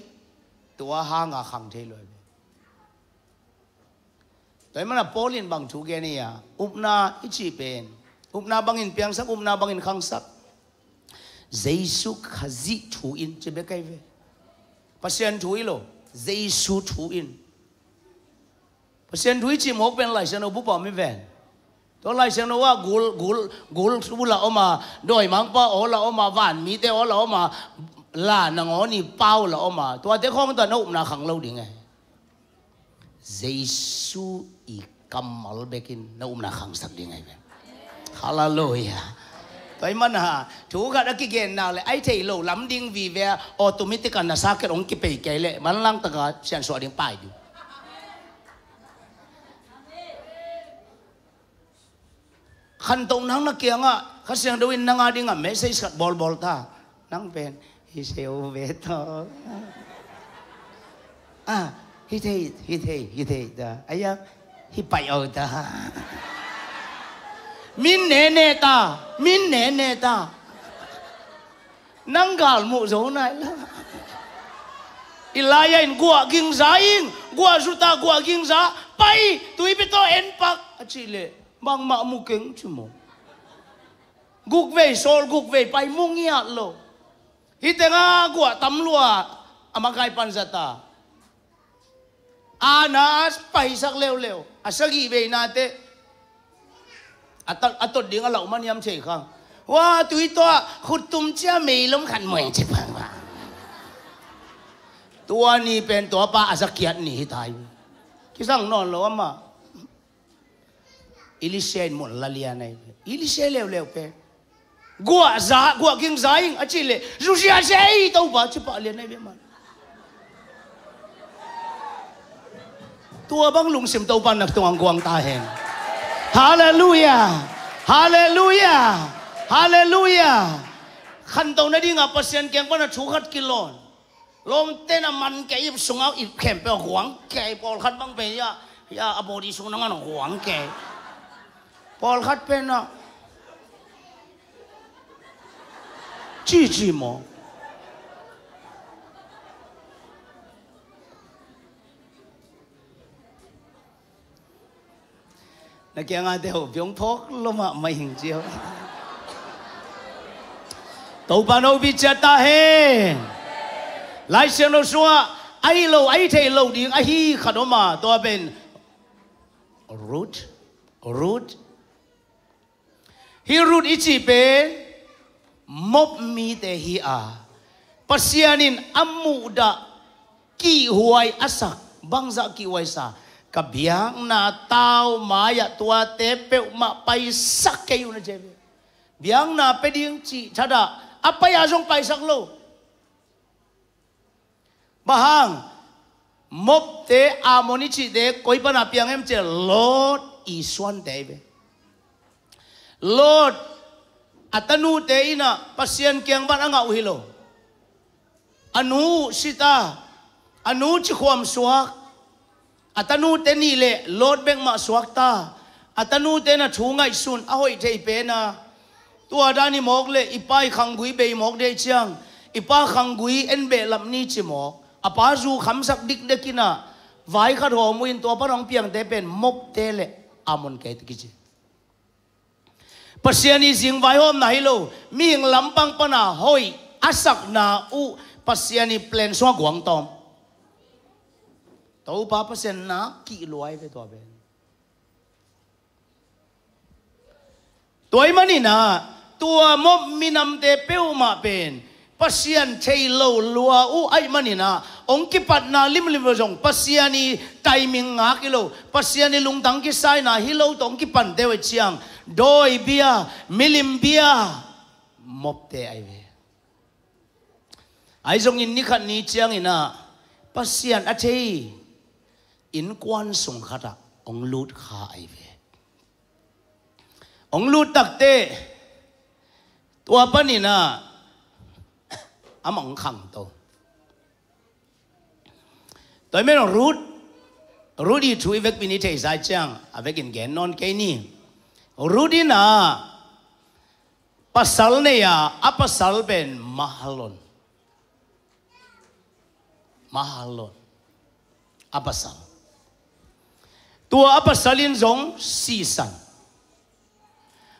tua ha ngà khẳng chơi lâu tôi mà là polin bằng chú gen này à upna ichi pen upna bangin piang sắc upna bangin khang sắc Jesus khazi chú in chỉ biết cái về pasien chú ilo Jesus chú in pasien chú chỉ một bên lại xem nó bút bảo mi về tôi lại xem nó gul gul gul chú là ôm mà đôi mang pa ô là ôm mà vạn mi te ô là ôm là nó ngó ni bao là ôm à tôi thấy không tôi nó cũng là khẳng lâu đi nghe Giêsu i cầm mal bekin nó cũng là khẳng sắc đi nghe Hallelujah tôi mà nà chú cả đã cái gen nào lại ai thấy lâu lắm đi vì về ô automatic là sao cái ông cái bể cái lệ mà lăng tất cả sản số điện bài đi khăn tông nắng nó kia ngã khách sang đâu in nắng đi ngã message cắt bol bol ta nắng ven về à hi thế hi thế hi thế did, he did. hi he ở da. Min nè nè ta, min nè nè ta. Nang gal mu zo nai la. in gua ging zaing, gua juta gua ging za, pai tui beto en pak. Achile, à, bang ma mu keng chumo. gục về sol gục về bay mung nhạt lo. Ite nga gua tamlua amakay panzata. Anas paisak leo leo. Asagi be nate. At atod di nga lauman yam chay kang. Wa tui to khutum cha mei lom khan mei che pang wa. Tua ni pen to pa asakiat ni hitai. Kisang non lo ama. Ilisen mo lalianay. Ilisen leo leo pe. gua za gua king zaing achi le rusia sei to ba chi pa le nei be man tua bang lung sim to ban nak tuang guang ta hen hallelujah hallelujah hallelujah khan to na ding a pasien keng pa na chu khat kilon long tên là man cái im sung áo im kèm bèo hoàng kè bol khát băng bè ya ya abo đi sung nang an hoàng kè bol khát bè nó 拒巨魔。nó kia ngay theo biếng thuốc lúc mà mày hình chiếu tàu bà nô vi chết ta hê lại xem nó xua ai lâu ai thầy lâu đi ai hi khả đó mà tôi bên root root hi root ít chỉ bên mop mi te hi a pasianin amu da ki huai asak bangza ki huai sa kabiang na tau maya tua tepe ma pai sak ke yuna jebe biang na peding chi chada apa ya jong pai lo bahang mop te amoni chi de koi pa na piang em che lord is one day Lord atanu te ina pasien kiang ban anga uhilo anu sita anu chi khom suak atanu te ni le lord bank ma suak ta atanu te na thu ngai sun a hoi thei pe na tua dani mok le ipai khang gui be mok de chiang ipa khang gui en be lam ni chi mok apa zu kham sak dik de kina vai khat ho muin to parang piang te pen mop te le amon ke ti chi pasiani jing vai hom na hilo ming lampang pana hoi asak na u i plan so guang tom tau pa pasian na ki loai ve to ben toy mani na tua mop minam te peu ma ben pasian chei lo lua u ai na, ong ki pat na lim lim jong pasiani timing nga kilo pasiani lungtang ki sai na hilo tong ki pan dewe chiang doi bia milim bia mop te ai về. ai giống như ni khat ni chiang ina pasian a chei in quan sung khata ong lut kha ai về. Ông lut tak te tua panina among khang to tôi mới nói rút rút đi chui với bên này thấy sai chiang, à với cái non cái này Rudina pasalnya ya apa salben mahalon mahalon apa sal tua apa salin zong sisan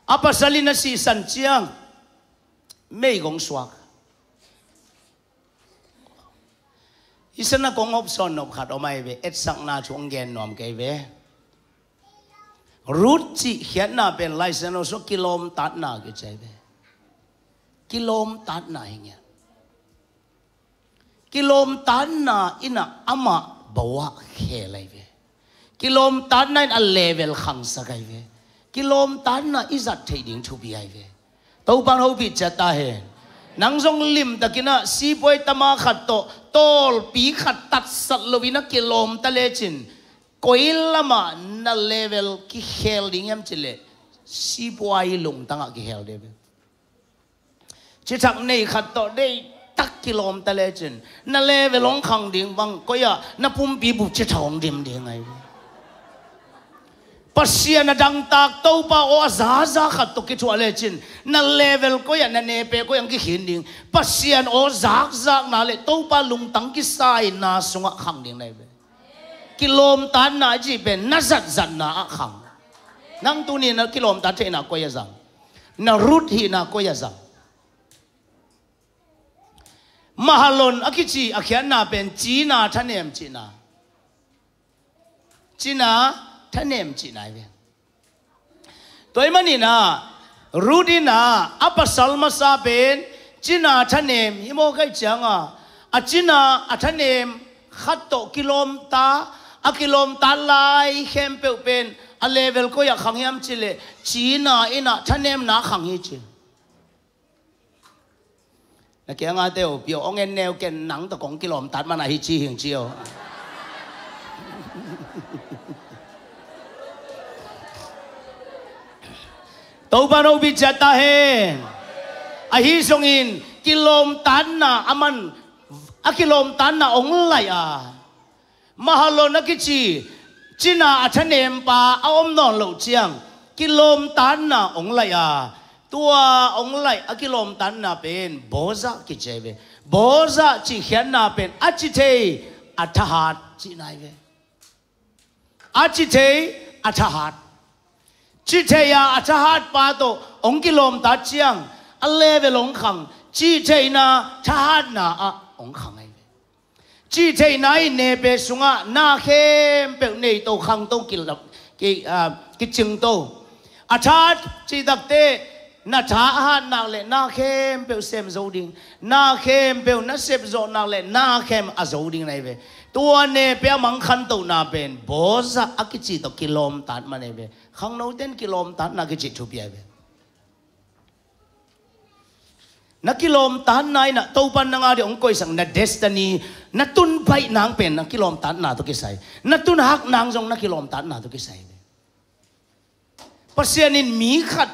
apa salin sisan siang mei gong suak isana kong opson nok khat omai be et sak na chung gen nom kai be รูจิเขียนน่าเป็นไลเซนโอสกิโลมตัดน่าก็ใจไปกิโลมตัดน่าอย่างเงี้ยกิโลมตัดน่าอินะอามาบวะเขเลยไปกิโลมตัดน่าอันเลเวลขังสกายไปกิโลมตัดน่าอิจัดเทียงทุบีไอไปตัวปังเขาพิจารณาเห็นนังทรงลิมตะกินะสีบวยตมาขัดโตตอลปีขัดตัดสัตว์ลวินะกิโลมตะเลจิน koil ma na level ki hel ding em chile si boai lung tanga ki hel de chi chak nei khat to dei tak kilom ta le chen na level long khang ding bang koya na pum pi bu chi thong dim de ngai pasia na dang tak to pa o za za khat to ki chwa le chin na level ko ya na ne pe ko yang ki hin ding pasian o zak zak na le to pa lung tang ki sai na sunga khang ding nai be kilom tan na ji về na zat zat na khang năng tu ni na kilom ta the na ko ya zang na rut hi na ko ya zang mahalon akichi akhian na ben chi na thanem chi na chi na thanem chi na ben toy mani na rudi na apasal ma sa ben chi na thanem himo kai changa a chi na a thanem khat to kilom ta Akilom kilom ta lai khem pe pen a level ko ya khang yam chile china ina e thanem na khang hi chi na ke nga te o pio ong en neo ken nang to kong kilom tat mana hi chi hing chi o Tauba no bi jata he. Ahi in, kilom tan na aman akilom tan na ong lai a mahalo na ki chi china athan em pa a non lo chiang kilom tan na ong lai a tua ong lai a kilom tan na pen boza ki che ve boza chi hian na pen a chi the a tha hat chi nai ve a chi the a chi the ya a tha pa to ong kilom ta chiang a le ve long khang chi the na tha hat na a ong khang chi thấy nói nè bé sung à na khem bé này tàu khăng tàu kí lập kí à kí chừng tàu à cha chi đặc tế na cha han na lệ na khem bé xem dấu đinh na khem bé na xếp dấu na lệ na khem à dấu đinh này về tua nè bé mang khăn tàu na bên bố ra dạ à kí chi tàu kí lom tát mà này về khăng nấu tên kí lom tát na cái chi chụp về na kí lom này na tàu pan na ngà đi ông coi sang na destiny Natun bay nang pen nang kilom tan na to kisay. Natun hak nang zong na kilom tan na to kisay. Pasyanin mi khat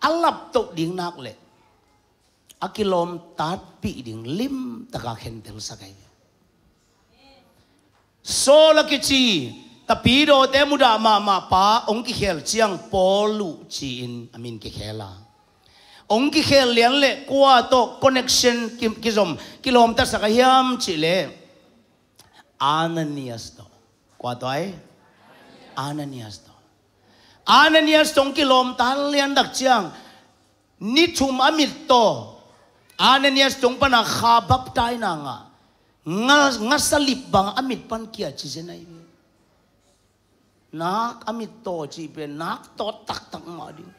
alap to ding nak le. Akilom tat pi ding lim taka kentel sakay. So lakichi tapido te muda mama pa ong kikhel chiang polu chiin amin kikhela. ong ki khel lian le kwa to connection kim ki zom kilom ta sa khiam chi le ananias to kwa to ai ananias to ananias tong kilom ta lian dak chiang ni thum amit to ananias tong pa na kha bap tai na nga nga bang amit pan kia chi je nak amit to chi pe nak to tak tak ma ding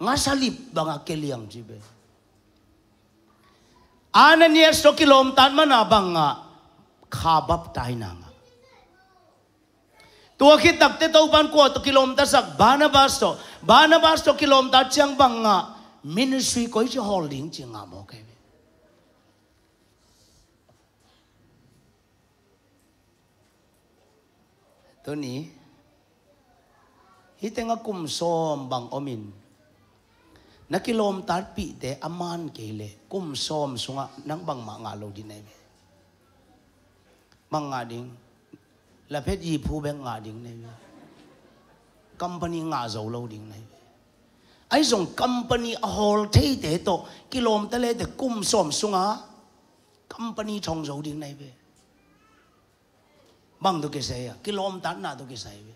nga salib ba nga kiliyang jibe. Ana ni Yesu kilom tan manabang nga kabab tayo na nga. Tuwakit nagtitawban ko ato kilom ta sa banabasto. Banabasto kilom ta siyang bang nga ministry ko si holding siya nga mo kayo. Tony, hiteng akum sombang omin. Amen. na kilom tar pi te aman kele kum som sunga nang bang ma nga lo din nei mang nga ding la phet yi phu be nga ding nei company nga zo lo ding nei ai zong company a hol thei te to kilom ta le te kum som sunga company thong zo ding nei be bang do ke se ya kilom tar na do ke sai be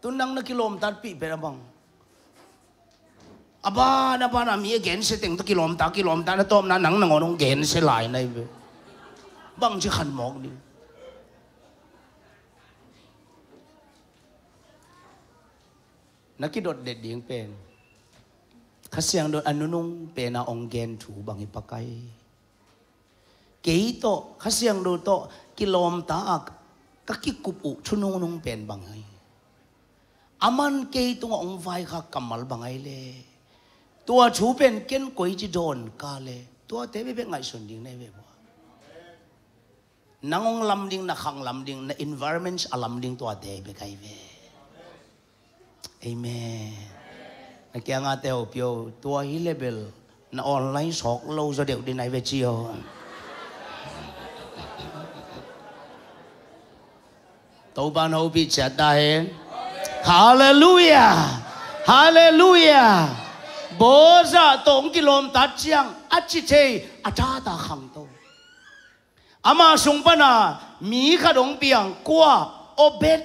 tu nang na kilom tar pi be bang อาบานอาบ้านมีเกณฑ์เสถียรตะกิลมตากิลมตานล้วต้มน้ำหนังหนังงงเกณฑ์เสลายในเวบังจะขันหมอกดีนักกีโดดเด็ดเดียงเป็นข้าเสียงโดดอนุนุงเป็นอาองเกณฑ์ถูบังอิปักไก่เกยโตข้าเสียงโดดโตกิลมตากตะกี้กุปุชุนุงนุงเป็นบังไงอามันเกยตัวองไฟขากำมลบังไงเล่ตัวชูเป็นเก่นก๋วยจีโดนกาเลตัวเทวีเป็นไงส่วนดิ่งในเว็บนังงลำดิ่งนักขังลำดิ่งน environment อลำดิ่งตัวเทเป็นไงเวเอเมนนักแกงาเทวพิโยวตัวฮิเลเบลนักออนไลน์สอกเลจะเดยวดีในเวชีโอตัวบ้านเอาพิจัดได้ฮาเลลูยาฮาเลลูยา bố ra tổng km ta chiang a chi chê a cha ta khẳng tô ama sung pa na mi kha dong biang, qua obet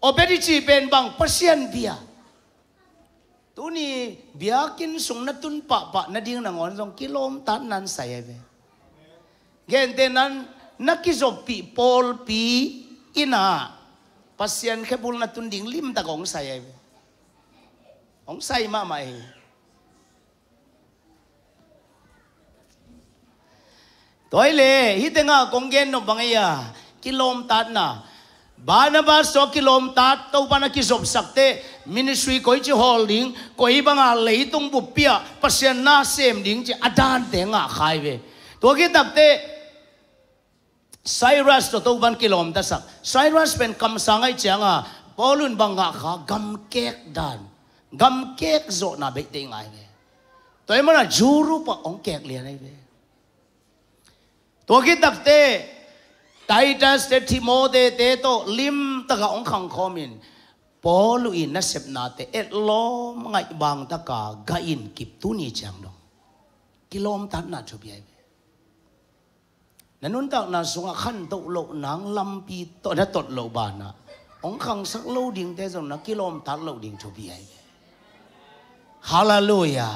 obet chi pen bang pasien bia tu ni bia kin sung na tun pa pa na ding na ngon song kilom ta nan sai ve gen te nan nakizop pi pol pi ina pasien khepul na tún ding lim ta gong sai ve không say ma mày Tối lệ hít tiếng ngà công gen nó bằng ấy à Kilom tát na Barnabas so kilom tát tàu bana ki zom sakte ministry koi chi holding koi bang a à lấy tung bu pia pasien na sem ding chi adan te nga khai về Tua ki tap te Cyrus to tàu ban kilom ta sak Cyrus pen kam sangai chiang à Paulun bang nga khá gam kek dan kẹt gam kek zo na be te ngai ve toy mana juru pa ong kek le nai ve to ki tak te titus te timothy te to lim ta ga ong khang khomin Paul in na xếp na te et lo ngai bang ta ka ga in kịp tu ni chang dong kilom tan na chu bi nên ta na sunga à, khăn tụ lộ nắng lâm pi tọt đã tọt lộ bà na ông khăng sắc lâu điên thế rồi nó kilom tan lâu đình chu bi ai Hallelujah.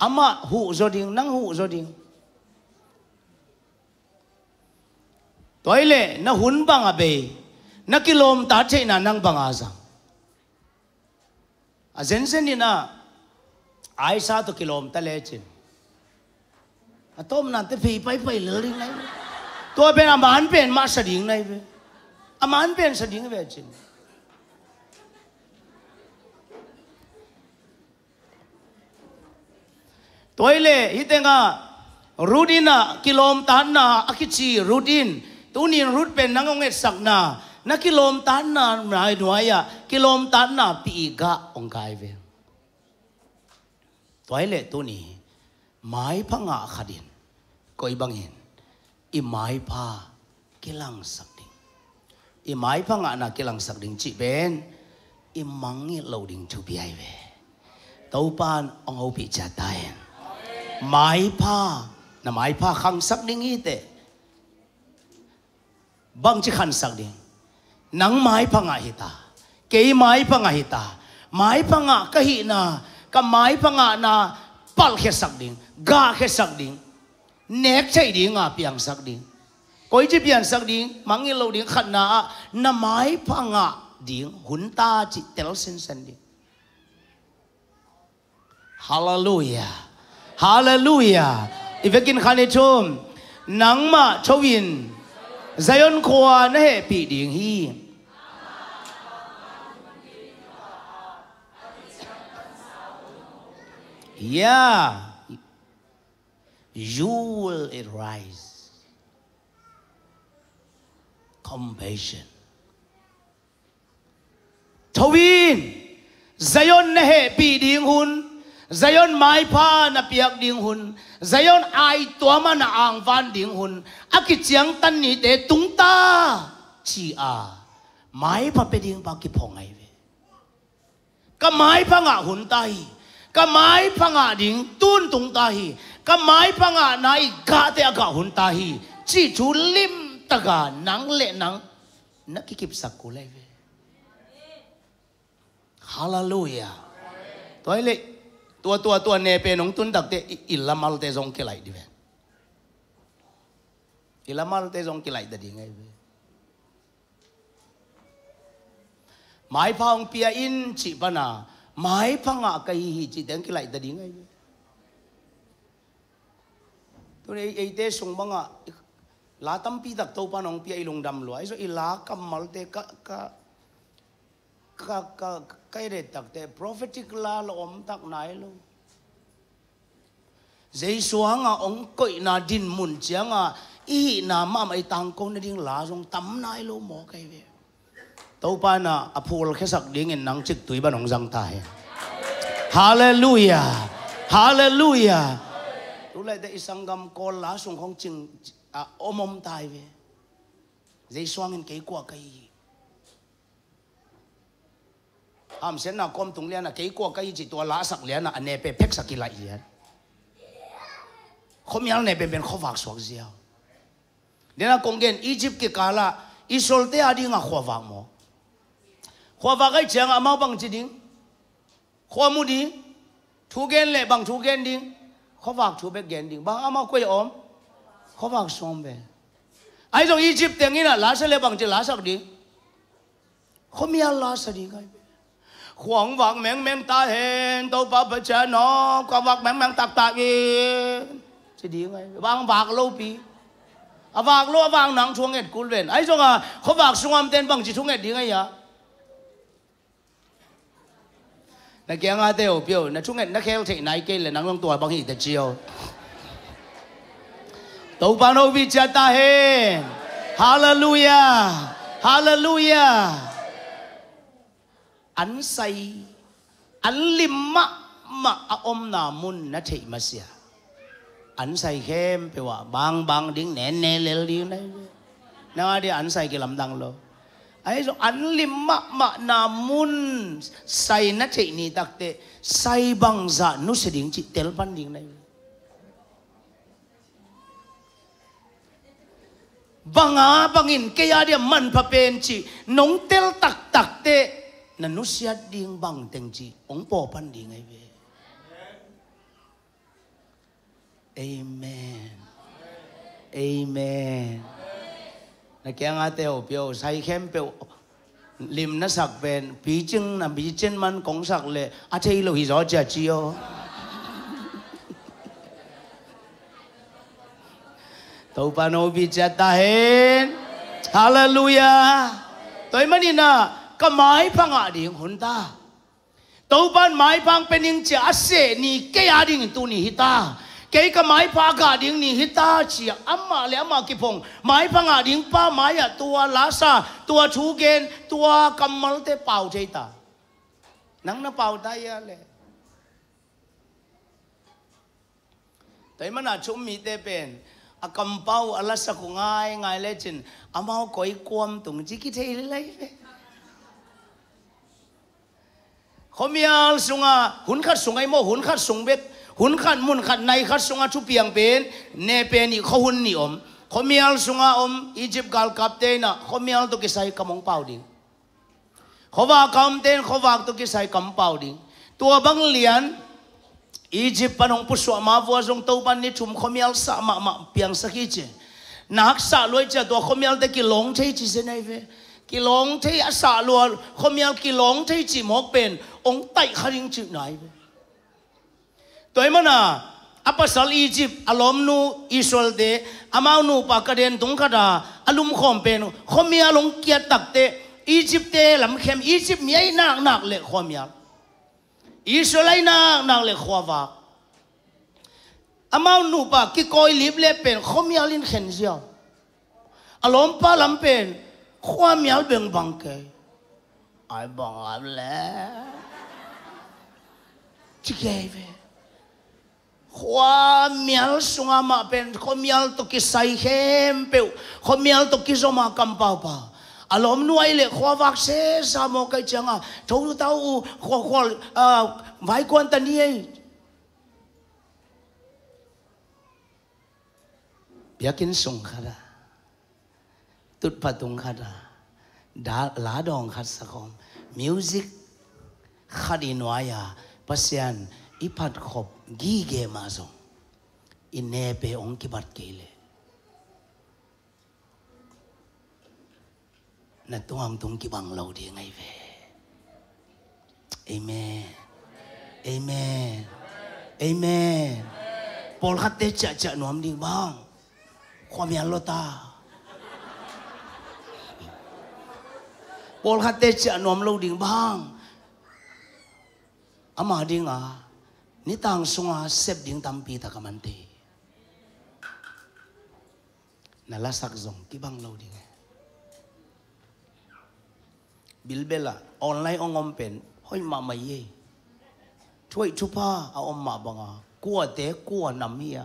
Ama hu zo ding nang hu zo ding. Toile na hun bang abe na kilom ta che na nang bang aza. À zen zen đi na ai sa to kilom ta le chin. A tom na te phi pai pai le ring nai. To ben a bên pen ma sa ding nai ve. A man pen sa ding ve chin. ตัวเล่ฮี่เองอ่ะรูดินะกิโลมตันนะอคิจีรูดินตัวนี้รูดเป็นนังองเอ็ดสักนะนักกิโลมตันนะนายหน่วยอะกิโลมตันนะปีกะองกายเวตัวเล่ตัวนี้ ไม้พังอาขดินก็อีบังเห็นอีไม้พ้ากิลังสักดิ้งอีไม้พังอานากิลังสักดิ้งจีเป็นอีมังเงี้ยเหลาดิ้งจูบีไอเวตัวปานองเอาปีจัดตายหมายผ้านะหมายผ้าขังสักนิงี้เตบังจิขันสักนิงนังหมายพังอาหิตาเกยหมายพังอาหิตาหมายพังอากะหินาก็หมายพังอานาปัลเขสักดิงกาเขสักดิงเนกใช่ดิงอาเปียงสักดิงก็อีจีเปียงสักดิงมังอีเราดิงขันนานะหมายพังอาดิงหุนตาจิเตลเซนสันดิงฮาเลลูยา Hallelujah. Ivekin khanitum can ma chawin zayon kwa na Kwa, pi ding Yeah. You will arise. Compassion. Tawin Zayon na he hun. zayon mai pa na piak ding hun zayon ai tua ma na ang van ding hun aki chiang tan ni te tung ta chi a mai pa pe ding pa ki phong ai ve ka mai pa nga hun ta hi ka mai pa nga ding tuôn tung ta hi ka mai pa nga nai ga te ga hun ta hi chi chu lim ta ga nang le nang na ki kip sak ku le ve hallelujah toilet ตัวตัวตัวเนเปนงตุนดักเตอิลมาลเตจงกิไลดิเวอิลมาลเตจงกิไลดดิไงเวหมายพองเปียอินจิปนาหมายพังอะกะฮีจิเตงกิไลดดิไงเวตัวนี้ไอเตสงบังอะลาตัมปีดักโตปานองเปียอิลงดำลวยซอิลากำมัลเตกะกะ ka ka kai re tak te prophetic la lo om tak nai lo zai suang a ong koi na din mun chiang a i na ma mai tang kong na ding la jong tam nai lo mo kai ve tâu pa na apul khe sak ding en nang chik tui ban ong jang ta he hallelujah hallelujah tu lai de isang gam kol la sung khong ching a à, omom tai ve zai suang en kai kwa kai am sen na kom tung lian na ke ko kai chi to la sak lian na ane pe phek sak la i khom yal ne ben ben kho wak swak zia dena kongen egypt ke kala isol te adi nga kho wak mo kho wak ai chang amau bang chi ding kho mu ding thu gen le bang thu gen ding kho wak thu be gen ding bang amau koi om kho wak som be ai jong egypt te ngina la se le bang chi la sak ding khom yal la sa ding kai khoảng vạc mẹng mẹng ta hên tàu bà bà chá nó khoảng vạc mẹng mẹng tạc tạc kì chứ đi ngay vang vạc lâu bì à vạc lâu vang nắng xuống nghẹt cún lên ấy xong à khó vạc xuống âm tên bằng chỉ xuống nghẹt đi ngay à nè kia ngay tiêu biểu nè xuống nghẹt nè khéo thị này kia là nắng long tuổi bằng hỉ tật chiều tàu bà nô vi chá ta hên Hallelujah! Hallelujah! ảnh say ảnh lim mắc mà ông nà mun nà thị mà xìa ảnh say khem phải hòa bang bang điên nè nè lê đi này nào đi ảnh say cái làm đăng lo ấy rồi ảnh lim mắc mà nà mun say nà thị ni tắc tệ say bang dạ nó sẽ điên chị tel pan điên này banga bangin kaya mặn phải papen chi nong tel tắc tắc te na nu sia ding bang teng chi ong po pan di ngai ve amen amen na kya nga te o pyo sai khem pe lim na sak pen pi ching na bi chen man kong sak le a thei lo hi zo cha chi o tau pa no bi cha ta hen hallelujah toy manina ก็หมายพังอ่ะดิ่งหุนตาตัวบ้านหมายพังเป็นยิงจะเสนี่แกอาดิ่งตัวนี่ฮิตาแกก็หมายพังอ่ะดิ่งนี่ฮิตาเชียอัมมาเลยอัมมากิพงหมายพังอ่ะดิ่งป้าหมายอ่ะตัวลาซาตัวชูเกนตัวกำมลเตเป่าใจตานังน่ะเป่าได้ยังเลยแต่มันอาจชุ่มมีเตเป็นอากำเป้าอลาสกุงายงายเลจินอามาคอยความตุงจิกิเทเลยขมีอาลสุงาหุนขัดสุงไอโมหุนขัดสุงเบ็ดหุนขัดมุนขัดในขัดสุงาชุเปียงเป็นเนเป็นอีเขาหุนนี่อมขมีอาลสุงาอมอียิปต์กาลกับเตนะขมีอาลตุกิไซกำมงเป่าดิงขวาคำเตนขวากตุกิไซกำเป่าดิงตัวบังเลียนอียิปต์ปนองผู้สวมาวัวจงเต้าปันนิชุมขมีอาลสามามะเปียงสักกเจ นักสะลวยเจ้าตัวขมีอาลตะกิหลงใช่จีเซนไอเวกิหลงใช่อาสาลวเขมีอาลกิหลงใช่จีมกเป็นองไตขริงจุดไหนตัวมันอ่ะอัปสลอียิปต์อารมณ์นูอิสราเอลเดออามาวนูปากรเดนตรงกระดาอารมณ์ขมเป็นขมีอารมณ์เกียรตักเตอียิปต์เตลำเข็มอียิปต์มีไอ้นักนักเละขมีอิสราเอลนักนักเลยขวากอามาวนูปากิโกยลิบเลเป็นขมีอารมณ์เข็นเจียวอารมณ์ปาลำเป็นขวามีอารมณ์บังเกยไอ้บังอะไร Ti gave Khoa mial sunga ma pen kho mial to ki sai hem pe kho mial to ki zoma kam pa pa alom nu ai le khoa vak se sa mo kai changa thong lu tau u kho kho a vai kon ta ni ai pya kin sung kha da tut pa tung kha da da la dong kha sa khom music khadi noya ya pasian ipat khop gige mazo inepe on kibat kele na tuam tung kibang lau di ngai ve amen amen amen pol khatte cha cha nuam ding bang khom yan lota pol khatte cha nuam lau ding bang ama dinga ni tang sunga sep ding tampi ta kamanti na lasak zong kibang lo ding e. bilbela online ongom pen hoi ma mai ye thui chupa a om ma banga kwa te kwa namia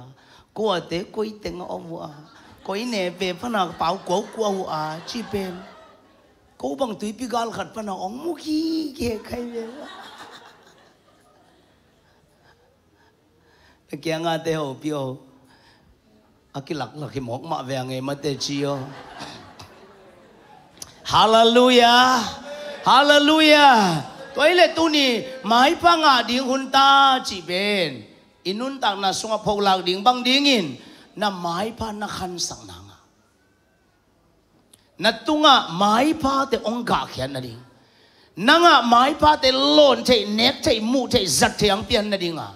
kwa te koi teng omwa koi ne pe phana pau ko kwa u a chi pen ko bang tui pigal khat phana ong mu ki ke khai vela cái kia nga tê hồ biểu à cái lạc là cái mọc mạ về ngày mà tê chiyo Hallelujah Hallelujah tôi lệ tu ni mai pa ngạ điên hun ta chỉ bên inun tang na sunga phong lạc điên băng điên in na mai pa na khăn sang na nga na tunga mai pa te ong gà khian na điên na nga mãi pa te lôn te nét te mu te giật te ang pian na điên nga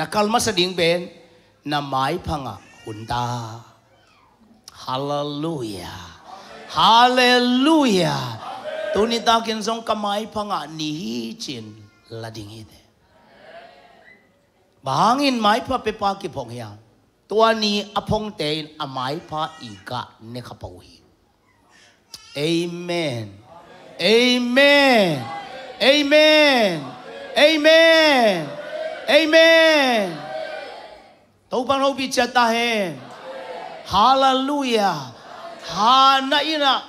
นักลมาสดิงเบนนัมไม้พังะหุนตาฮาเลลูยาฮาเลลูยาตันี้ตากินซงกมไม้พังะนิฮิจินลาดิงเดบางินไม้พะเปปากิพงยาตัวนี้อพงเตนอไม้พะอีกะเนคปวีเอเมนเอเมนเอเมนเอเมน Amen. Tumpang hobi jatah Hallelujah. Hana ina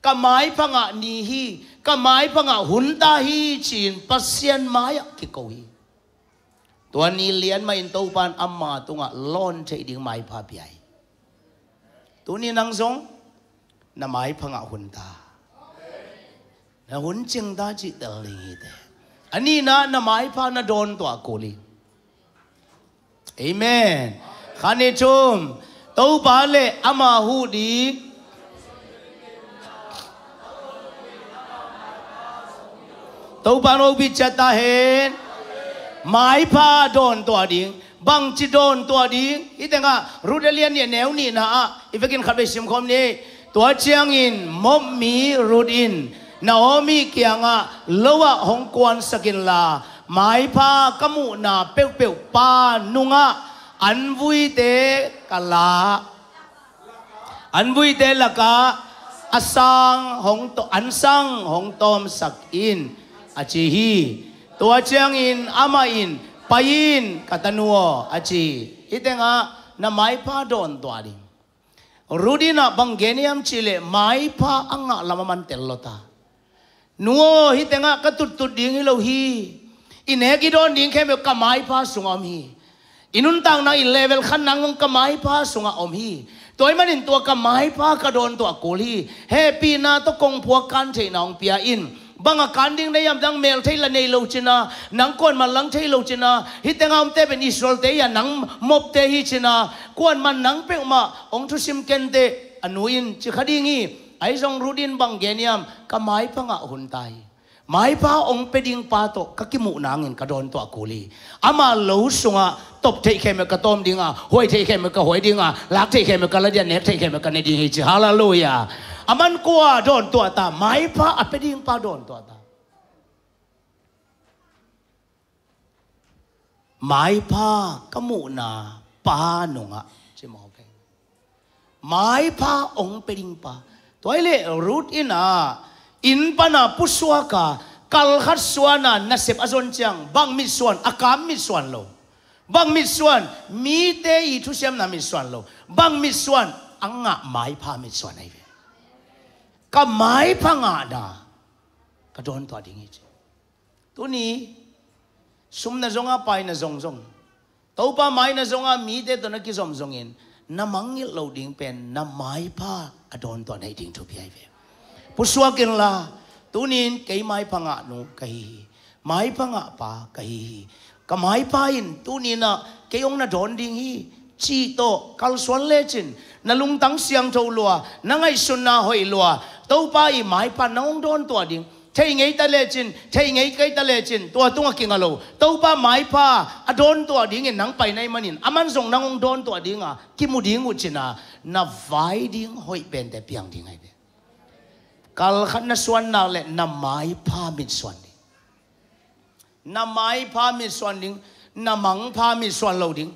kamai panga nihi kamai panga hunta hi chin pasien maya kikohi. Tuan ni lian main taupan amma tunga lon cai ding mai papiai. Tu ni nang song na mai panga hunta. Na hun ching ta chi te li te. อันนี้นะนามายพานาโดนตัวกูลีเอเมนขานิชมตัวปาเลอามาหูดีตัวปาโนบิจตาเฮนมายพาโดนตัวดิงบังจิโดนตัวดิงอีแต่กะรูดเลียนเนี่ยแนวนี่นะอีเวกินขับไปชิมคมนี่ตัวเชียงอินมมมีรูดอินนาโอมีเกียงะเลวะหงกวนสกินลาหมายพากมุนาเปียวเปียวปานุงะอันวุยเตกลาอันวุยเตละกาอาสังหงตอันสังหงตอมสักอินอาจีฮีตัวเชียงอินอามาอินปายินกัตนัวอาจีอิเตงะนามายพาโดนตัวดิรูดินะบังเกนิยมชิเลไมายพาอังะลามันเตลลตานัวฮิเตงะกระตุดตุดดิ่งฮิเราฮีอินเฮกิโดนดิ่งแค่แบบกระไม้พาสุงอมฮีอินุนต่างนาอินเลเวลขั้นนังงกมาไม้พาสุงอมฮีตัวไอ้มันอินตัวกมาไม้พากระโดนตัวกูลีเฮปีนาตกงพัวกันใช่นองเปียอินบางอาการดิ้งในยามดังเมลเ่ลในโลจินานังกวนมันลังเ่โลจินาฮิตงตองามเตเป็นอิสราเอลเตยานังมบเตฮิจินากวนมันนังเปงมาองทุสิมเกนเตอนุอินจิคดีงีไอ้ทรงรูดินบังเกนียมก็ไม่พังอหุ่นไตไม่พ้าองเปดิงปาตกกกิมุนางินกระโดนตัวกุลีอามาลูสุงะตบเทเขมกระตอมดิงอ่ะห้วยเทเขมกระหวยดิงอ่ะลักเทเขมกระละเดียนเนกเทเมกระเนดิงฮิจฮาลาลูยาอามันกวัวโดนตัวตาไม่พ้าอเปดิงปาโดนตัวตาไม่พ้ากมุนาปานุงะใช่หมอเพไม่พ้าองเปดิงปา toile root in a ah. in pana puswa ka kal khat suana ah, nasep azon chang bang mi suan akam mi suan lo bang mi suan mi te i thu sem na mi suan lo bang mi suan anga mai pha mi suan ai ve ka mai pha nga da ka don to ding ich tu ni sum na zonga pai na zong zong to pa mai na zonga mi te to na ki zom zong in na mangil lo ding pen na mai pha อดอนตัวไหนดิ่งทุบยัยเวปุสวกินลาตุนินเกยไม้พังอ่ะนุกยไม้พังอ่ะปากยก็ไม้พายินตุนินะเกยองน่ะดอนดิ่งฮีจีโตกัลสวนเลจินนลุงตั้งเสียงเท่าลัวนังไอสุนนาหอยลัวเต้าไปไม้พันน้องดอนตัวดิ่งช่ไงตะเลจินใช่ไงไกตะเลจินตัวต้งกิงอะไรตัวป้าไม้ป้าอดนตัวดิ้งนังไปในมันินอามันส่งนางองดนตัวดิ้งอ่ะกิมุดิ้งอุจินะนาบไวดิ้งหอยเป็นแต่เพียงดิ้งไงเป็นกาลขันนส่วนนั่งแหละนำไม้ผ้ามิดส่วนดิ้งนำไม้ผ้ามิดส่วนดิ้งนำมังผ้ามิดส่วนเราดิ้ง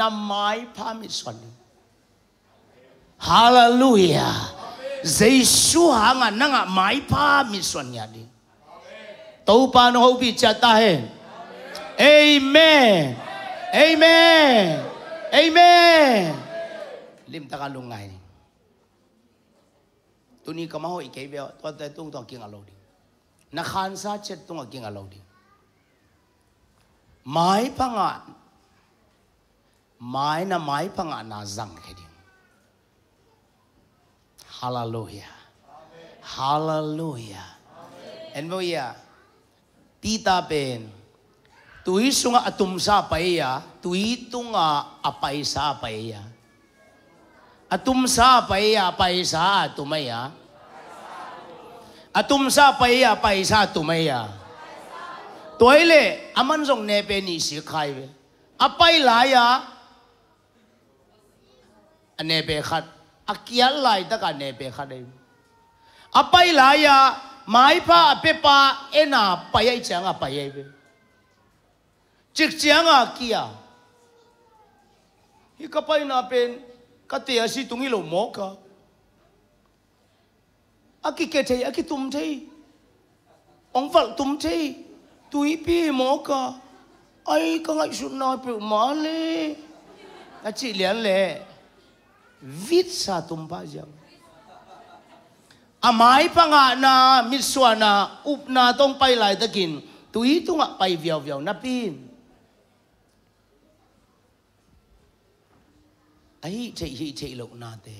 นำไม้ผ้ามิดส่วนดิ้งฮาเลลูยา Giêsu hanga nanga mai pa mission ya di tâu pa no bị cha ta he amen amen amen lim ta ka lung ngai ni tu ni ka ma hoi ke be to ta tung to kinh alo đi. na khan sa chết tung kinh alo đi. mai pa nga mai na mai pa nga na zang ke đi. Hallelujah. Hallelujah. And we are. Tita Ben. Tuwi so nga atum sa paya. Tuwi to nga apay sa paya. Atum sa paya apay sa tumaya. Atum sa paya apay sa tumaya. Tuwile. Aman song nepe ni si kaiwe. Apay laya. Anepe khat. akia lai ta ka ne pe kha de apai la ya mai pa pe pa ena pa yai chang a pa yai be chik chang a kia hi ka pai na pen ka te asi tungi lo mo ka aki ke thei aki tum thei ông vợ tum thei tui pi mo ka ai ka ngai sun na pe ma le a chi lian le vitsa tumpajam. Amay pa nga na miswa na up na tong pailay dakin, tuito nga pay vyaw vyaw na pin. Ay, chay chay chay ilok nate.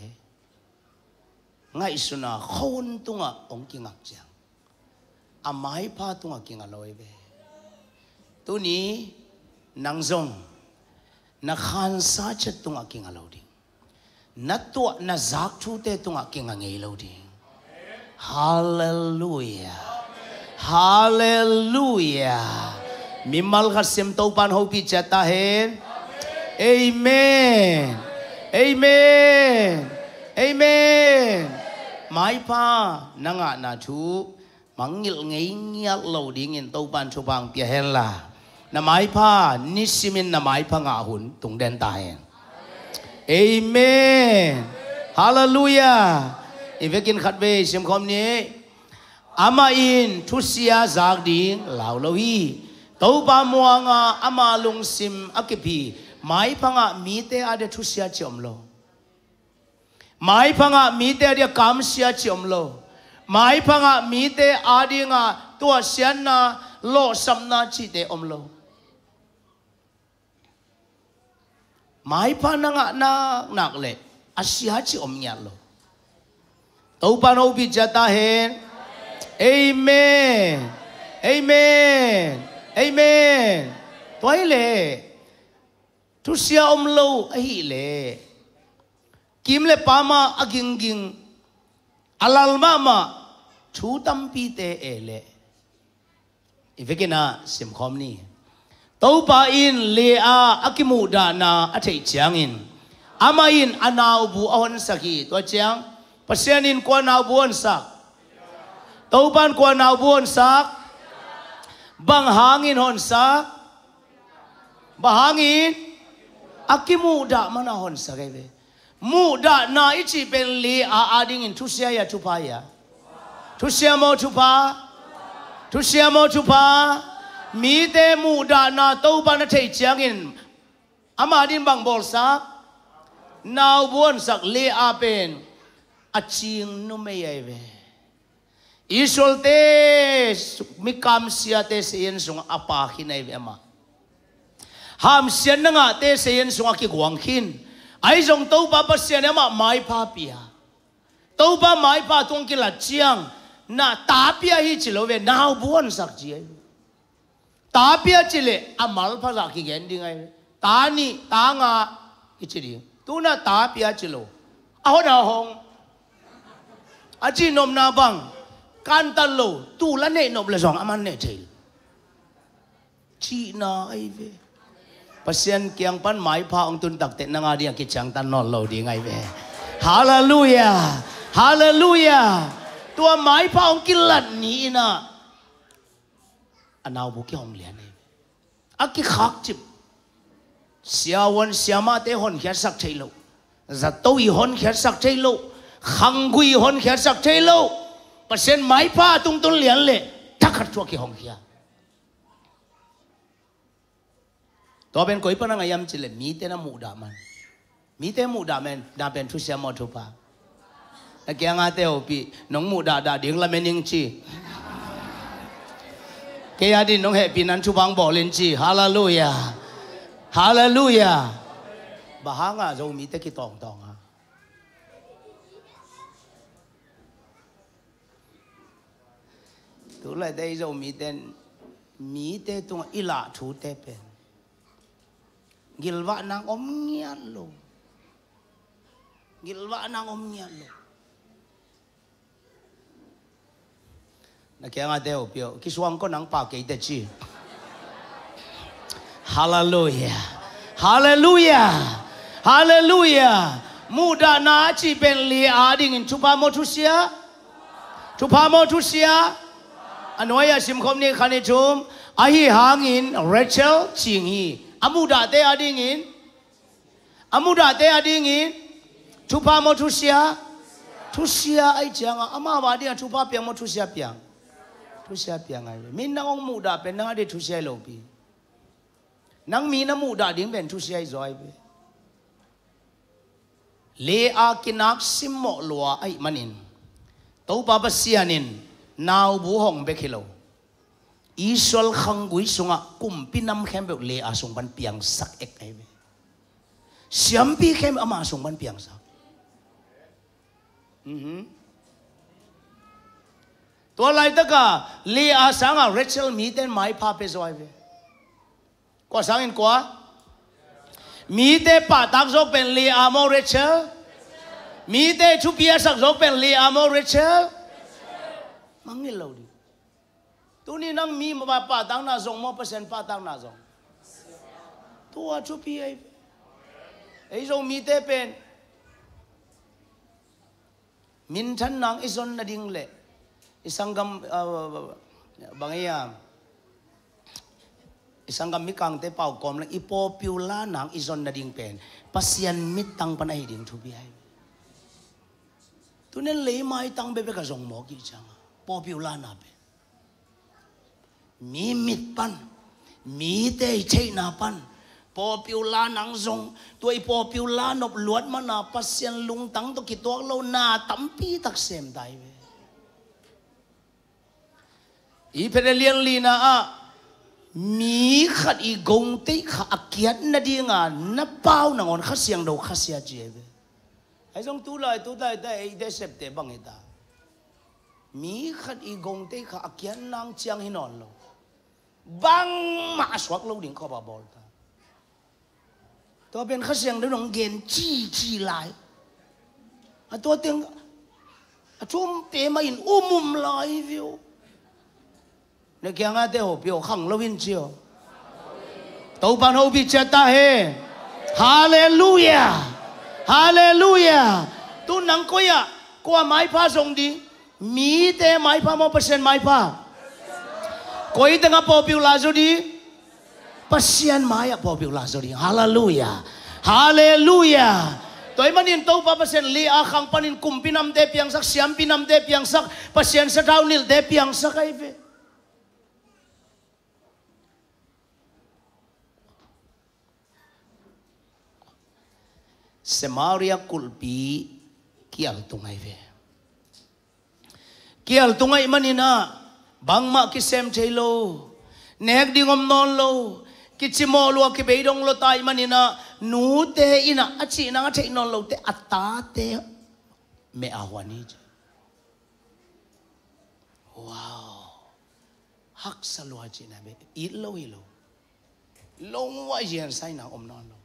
Nga iso na, khon to nga ong kingak siyang. Amay pa to nga kingaloy be. Tuni, nangzong, nakansa chat to nga kingaloy na to na zak thu te tunga kinga ngei lo ding hallelujah hallelujah mimal kha sim to pan ho pi chata he amen amen amen mai pa nanga na thu mangil ngei ngial lo ding in to pan chu bang pi hen la na mai pa simin na mai pa nga hun tung den ta hen Amen. Hallelujah. Ivekin khatve sem khom ni. Ama in thusia zak ding lau lo hi. Tau ba mua nga ama lung sim akipi. Mai panga mi te ade thusia chom lo. Mai panga mi te ade kam sia chom lo. Mai panga mi te ade nga tua sian na lo sam na chi te om lo. mai pa na nga na nak le asya chi om nya lo tau pa no bi jata hen amen amen amen toi le tu sia om lo ai le kim le pa ma aging ging alal ma ma chu tam pi te ele ivekena sim khom ni tàu pa in le a akimu da na a thei chiang in ama in anaw bu on saki to chiang pasian in ko naw bu on sak tàu pan ko naw bu on sak bang hangin hon sak ba hangin akimu da mana hon sakai be mu da na ichi ben le a ading in tu sia ya tu ya tu sia mo tu pa tu sia mo tu mi te mu da na to ba na thei chiang in ama din bang bol sa nào buồn sắc li a pen a ching nu me ye ve isol te mi kam sia te sen sung apa khi nei ve ma ham sian nga te sen sung ki gwang khin ai jong to ba ba sian ma mai pa pia to ba mai pa tung ki la chiang na ta pia hi chilo ve nào buồn sắc chi ai ตาเปียจิเลยอามาลภาษากี้เงินดีไงตาหนี่ ตางากิจดีตูน่าตาเปียจิโลอาหัวดาหงอาจีนมนาบังกันตันโลตูละเนนบละสองอามันเนเทลจีน่าไอเวพัศยันเกียงปันหมายพาองตุนตักเตนังอาเดียกิจังตันนอลโลดีไงเวฮาเลลูยา ฮาเลลูยา ตัวหมายพาองกิลันนี้นะ anh nào bu cái hong liền này a cái khak chứ, sia won xia ma te hon khét sắc chei lo za to i khét sắc sak chei lo khang gui khét sắc sak chei lo pa sen mai pa tung tung lian le takhat chua ki hong khia to ben koi pa na ngayam chile mi te na mu da man mi te mu da men da ben thu sia mo thu pa chi cái gia đình nó hệ bị nắn chú bang bỏ lên chi hallelujah hallelujah bà hang à dâu mi tết cái tòng tòng à tú lại đây dâu mi tên mi tết tung ít lạ chú tê bên gilwa nang om ngian lo gilwa nang om ngian luôn na kaya nga deo pio, kiswang ko ng pake itachi. Hallelujah. Hallelujah. Hallelujah. Muda na penli ben li ading in Cuba motu siya. Tupa simkom ni kanitum. Ahi hangin Rachel Chinghi. Amuda ah, te adingin. Amuda ah, te adingin. Tupa motu siya. Tusia ai jangan. Amah wadi yang tupa piang motu piang. ထူးရှားပြန်ငါပဲမင်းနောင်မှုတာပဲနာတဲ့ထူးရှားလို့ပြီနောင်မီနမှုတာဒင်းပဲထူးရှားဇွိုင်းပဲလေအာကိနပ်စင်မောလောအိမနင်တောပပစီယနင်နာဝဘူဟောင်ဘဲခေလော Isol khang gui sunga kum pinam khem beu le asung ban piang sak ek ai Siam pi khem ama asung ban piang sak. Mm-hmm. ตัวไรตะกะลีอาสังอ่ะเรเชลมีเต้นไม้พาไปซอยเวก็สังอินกว่ามีเตป่าตักโซเป็นลีอาโมเรเชลมีเตชุบียสักโซเป็นลีอาโมเรเชลมังนี่เราดิตัวนี้นั่งมีมาป่าตังนาซงมอเปอร์เซ็นต์ป่าตังนาซงตัวชุบีไอไอซงมีเตเป็นมินทันนางอิซอนนาดิงเละ isang gam uh, ah, bangiya ah. isang gamikang te pau kom lang ipopula nang izon na ding pen pasyan mitang panay ding tubihay tunen le mai tang bebe ka zong mo ki chang popula na pe mi mit pan mi te che na pan popula nang zong tuai popula nop luat mana pasyan lung tang to kitok lo na tampi tak sem dai อีเพเรเลียนลีนะมีขัดอีกงเตขัดเกียรนาดีงานนับเป้านางอนขัดเสียงเราขัดเสียเจ็บไอ้ทรงตู้ลอยตู้ได้ได้ไอ้เดชเตบังเอตามีขัดอีกงเตขัดเกียรนางเชียงหินอนเราบังมาสวักเราดิ่งขอบาบอลตาตัวเป็นขัดเสียงเราหนงเกนจี้จี้ลายตัวเต็งชุ่มเตมาอินอุ้มุมลอยวิว kia hô biểu biểu khẳng chết ta hê hallelujah hallelujah tu à qua mai mai mai mai đi mi hallelujah hallelujah tôi 買啊股票拉咗啲，哈利路亞，哈利路亞。Toy manin tàu pa pasen li akang panin kumpinam de piang sak siam pinam de piang sak pasien sa nil de piang sak kaive. Samaria could be kial tungai ve. Kial tungai manina bang ma ki sem thailo nek dingom non lo ki chimo lo ki beidong lo tai manina nu te ina achi na thei non lo te atta te me awani wow hak salwa na be ilo ilo long wa yen sai na om non lo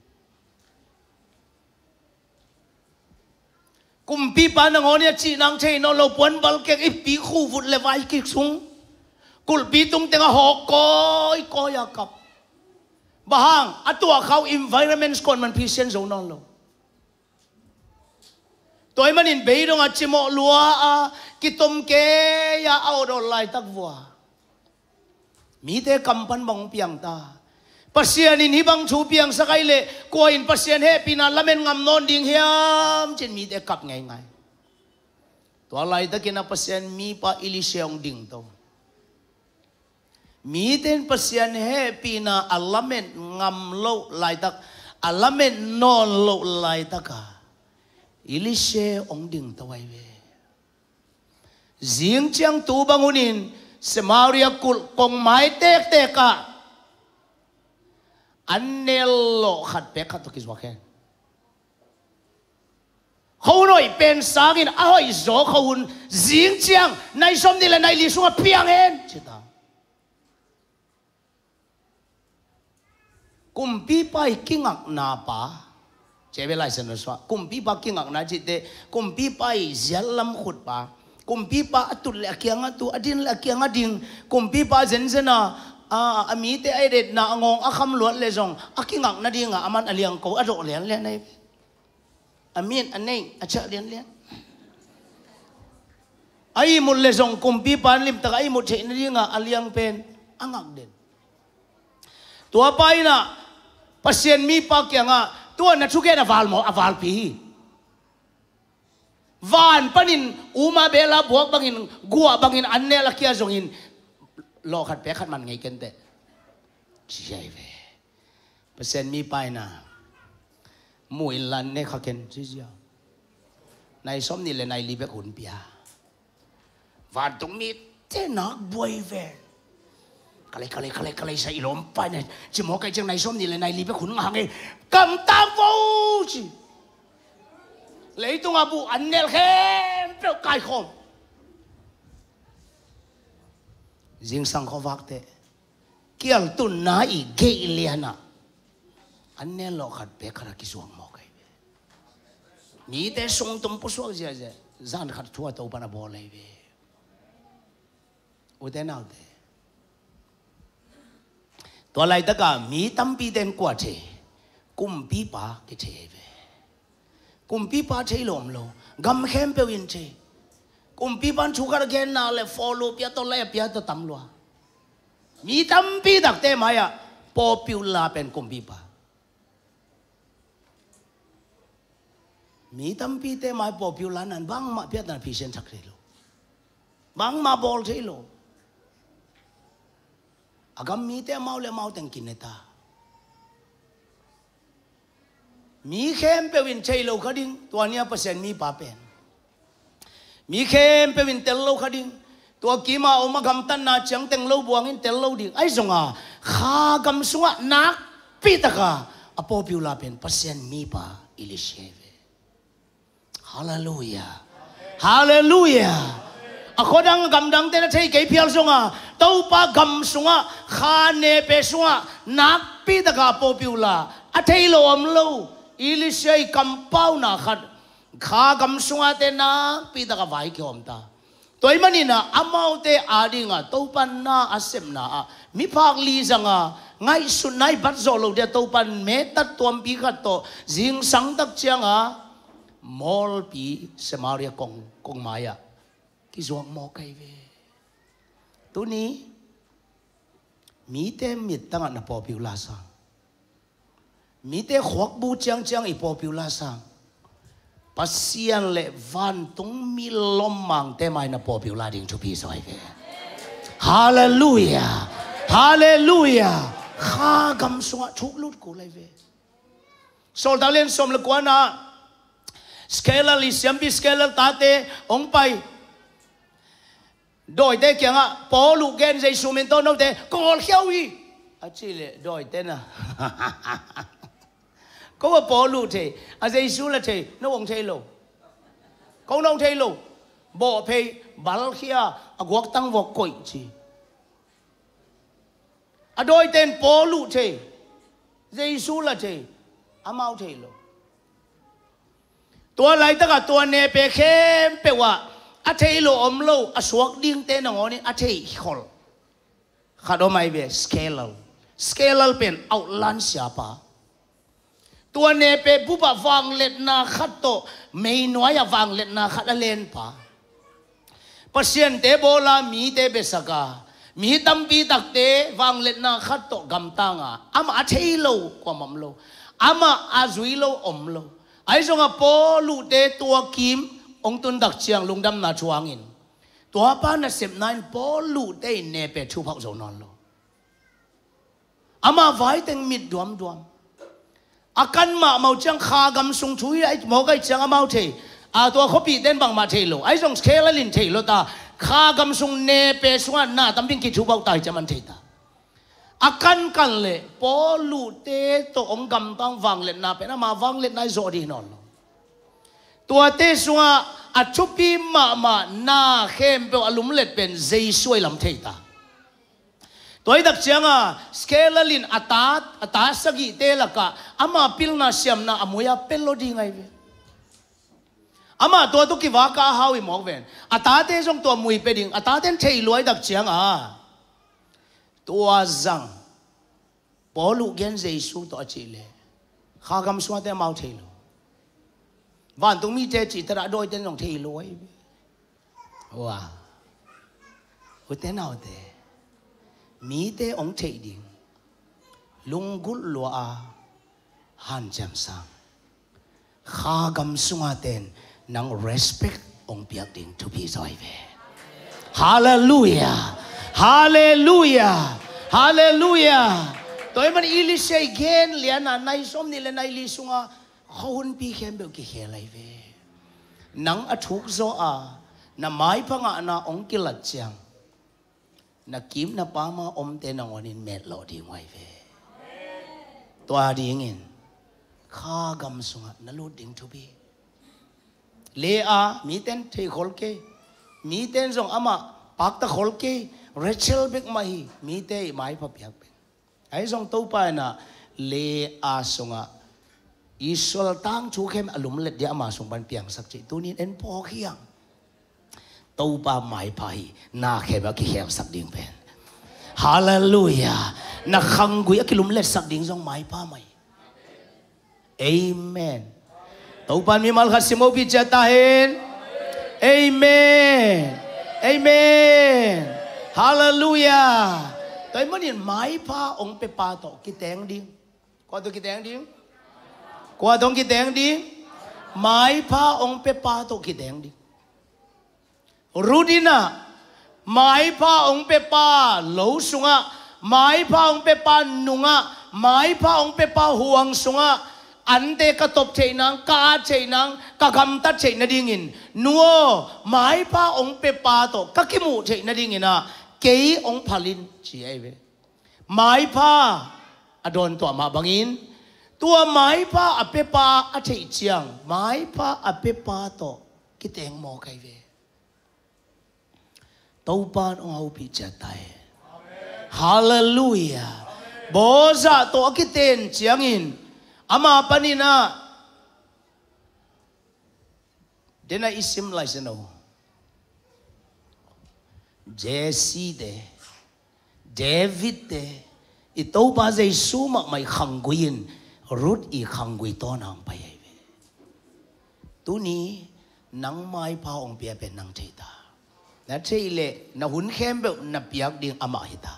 cùng pi pa nang on ya chi nang che no lo puan bal ke i pi khu vut le vai ki sung kul pi tung tenga ho ko i ko ya kap bahang atua khau environments kon man pi sen zo non lo toy man in be dong a chi mo lua a ki tom ke ya au do lai tak vua mi te kam pan bong piang ta ปัศยานินฮิบังชูเปียงสกายเลกัวอินปัศยานเฮปินาละเมนงามนอนดิ่งเฮียมจินมีแต่กับไงไงตัวลายตะกินปัศยานมีปะอิลิเชียงดิ่งัวมีแต่ปัศยานเฮปินาละเมนงามโลไลยตะกละเมนนอนโลไลยตะกอิลิเชียงดิ่งตัวไอเวจิงเชียงตูบังอุนินเสมาริยกุลคงไม่เตกเตกะ anelo khat pe khat to ki zwa khen khâu nội bên sáng in a hoi gió khâu hun giếng chiang nay xóm đi là nay lì xuống piang hen chứ ta cùng bi bai kinh ngạc na pa chế bên lại sân xóa cùng bi ba kinh ngạc na chỉ thế cùng bi bai già lâm khut pa cùng bi ba tu lẹ kiang tu adin lẹ kiang adin cùng bi ba zen zen à à à mi te ai det na ngong a à, kham luat le zong a à, ki ngang na à, ding a man liang ko a ro liền liền này a mi anh nei a chợ liền liền ai một le zong kum pi pan lim ta ai một che na ding a liang pen a ngak den tua pai na pasien mi pa kia nga tua na chuke na val mo a val pi van panin uma bela buak bangin gua bangin anne là kia in รอขัดแปะขัดมันไงกันแต่ใช่เว้เปอร์เซ็นต์มีไปนะมวยลันเนี่ยเขาเก่งที่เชียวในสมนี่เลยในรีเบคุนเปียวันตรงมีเจนักบวยเวกะเลยกะเลยกะเลยกะเลยใส่ลมไปเนี่ยจิโมกัยจังในสมนี่เลยในรีเบคุนหางเองกำตาฟูจิ เลยตรงอาบูอันเนลเข้มเปลี้ยวกายคม zing sang ko vakte kial tu nai ge iliana anne lo khat pe khara ki zong mo kai ni te song tum pu so ja ja zan khat thua to pa na bo oh, lai ve u den au de to lai ta ka mi tam pi den kwa che kum pi pa ki che ve kum pi pa che lom lo gam khem pe win che Um pi ban le follow pia to le pia to tam lua. Mi tam pi dak ya, popular pen kum pi ba. Mi tam bang ma pia tan present Bang ma bol lo. Agam mi mau le mau ten kin ta. Mi khem pe win chai lo pa pen. มีเข้มเป็นเตลโลคดิงตัวกีมาออกมากำตันนาเัียงเต็งโลบวงินเตลโลดิงไอ้สงอาข้ากำสุวะนักปีตะกาอพอพิวลาเป็นเปอร์เซนต์มีปาอิลิเชเวฮาเลลูยาฮาเลลูยาอคดังกำดังเตนเทเกยพิลสงอาเต้าปากำสุงอาขาเนเปสงอานักปีตะกาพอพิวลาอัเทโลอมโลอิลิเชยกำเป้านาขัด khá gầm xóa tên na bị ta vai kiểu ông ta tôi mà na, amau te adi nga tàu pan na asem na mi phak li rằng à ngay sun nay bắt zô lâu để tàu pan mẹ tắt tuam pi khát to riêng sáng tắc chiang à mol pi semaria kong kong maya ki zuang mo kai ve tu ni mi te mi tang na po pi la sang mi te khok bu chiang chiang i po pi la sang pasian le van tung mi lom mang te mai na po piu la ding chu pi soi ke hallelujah hallelujah kha gam so chu lut ko lai ve sol da len som le kwa na scale li sem bi scale ta te ong pai đôi te kia nga po lu gen jay sumin to no te kol khiawi achile đôi te na ကိုကဘောလူထေအစိရှုလထေနှုတ်အောင်ထေလို့ကုန်းအောင်ထေလို့ဘောဖေးဘာလခီယာအကွက်တန်းဝကိုင်ချီအဒိုတန်ဘောလူထေယေရှုလထေအမောက်ထေလို့ตัวไรตั้งตัวเนเปเข้มเปวะอาเทโลอมโลอสวกดิ้งเตนงอนี่อาเทคอลขาดอมไอเบสเคลลสเคลลเป็นเอาลันเสียปะตัวเนเปบุบะวางเล็ดนาขัดโตไม่น้อยาวางเล็ดนาขัดเลนปะปเสียนเตโบลามีเตเบสกามีตัมปีตักเตวางเล็ดนาขัดโตกำตังอ่ะอามาเทโลกว่ามัมโลอามาอาจุยโลอมโลไอ้สงอโปลูเตตัวกิมองตุนดักเชียงลุงดำนาชวางอินตัวป้าน่ะสิบนายโปลูเตเนเปชูพักโซนอนโลอามาไว้เต็งมิดดวมดวมอาการมาเมาจังขากำสุงชุยไอ้หมอกไอ้จังเมาเทอาตัวเขาปีเต้นบางมาเทโลไอ้ส่งเคลลินเทโลตาขากำสุงเนเปสวนนาตั้มพิงกิจูเ่าตายจะมันเทตาอาการกันเลยปอลูเตตองกำตั้งวังเล่นนาเป็นมาวังเล่นนายโซดีนอนตัวเตสวาอัชุรีมามาหน้าเข้มเปออารมณ์เล็ดเป็นเจสวยลำเทตา toy dap chianga scale lin atat ata sagi te laka ama pilna siam na amoya pelodi ngai ve ama to to ki wa ka hawi mok ven ata te jong to mui peding ding ata ten thei loi dap chianga tua zang bolu gen jesu to achile kha gam suwa te mau thei lo van tung mi te chi tara doi ten jong thei loi wa hote nào thế mi te ong thei ding lunggul lo a à, han jam sang kha gam sunga ten nang respect ong piak ding to be joy ve hallelujah hallelujah hallelujah toy man ili sei gen lian na nai som ni le nai li sunga khon pi khem be ki helai ve nang a à thuk zo a à, na mai phanga na ong kilat chang นักกิมนับปามาอมเตนองวันนินเมตโลดีไว้เ่ตัวดีงินข้ากำสุงนลูดดิ่งทุบีเลอามีเต้นเทคลเกมีเตนส่งอามาปักตะคลเกเรเชลเบกมาฮีมีเตยไม้พัเปียกเป็นไอ้ส่งตู้ไปนะเลอาส่งอ่ะอิสลตั้งชูเข้มอารมณ์เล็ดเดียมาส่งบันเปียงสักจิตัวนี้เอ็นพอเขียง tâu ba mai pai na khe ba ki heo sak ding pen hallelujah na khang gui akilum le sak ding jong mai pa mai amen tâu ban mi mal kha simo bi cha ta hen amen amen hallelujah tôi mới nhìn mai pa ông pe pa to ki teng ding qua tôi ki teng ding qua tôi ki teng ding mai pa ông pe pa to ki teng ding รู้ดินะหมายพาองเปปาเหลาสุงะหมายพาองเปปาหนุงะหมายพาองเปปาห่วงสุงะ อันเดกตบเชยนางกาเชยนางกะคำตัดเชยนดิ่งินนัวหมายพาองเปปาโตกะกิมูเชยนดิ่งินะเกยองพาลินเจียเวหมายพาอดอนตัวมาบังอิน ตัวหมายพาอเปปาอเชยเจียงหมายพาอเปปาโตกิเตงมมไกเวတော့ပန်အောင်ဖြစ်ချတဲ့အာမင်ဟာလေလုယာဘောဇာတော့ကတဲ့ချောင်းင်အမပနိနာဒေနာအစ်စင်လိုက်စနောဂျေစီတဲ့ဒေးဗစ်တဲ့อีโต้บาเซซูมาไม่ขังกุยินรุดอีขังกุยต้อนางไปไอ้เวตัวนี้นังไม้พาองเปียเป็นนังเทตานาเชื่อเลยนาหุนเข้มแบบนาพิยักดี่งอามาฮิตา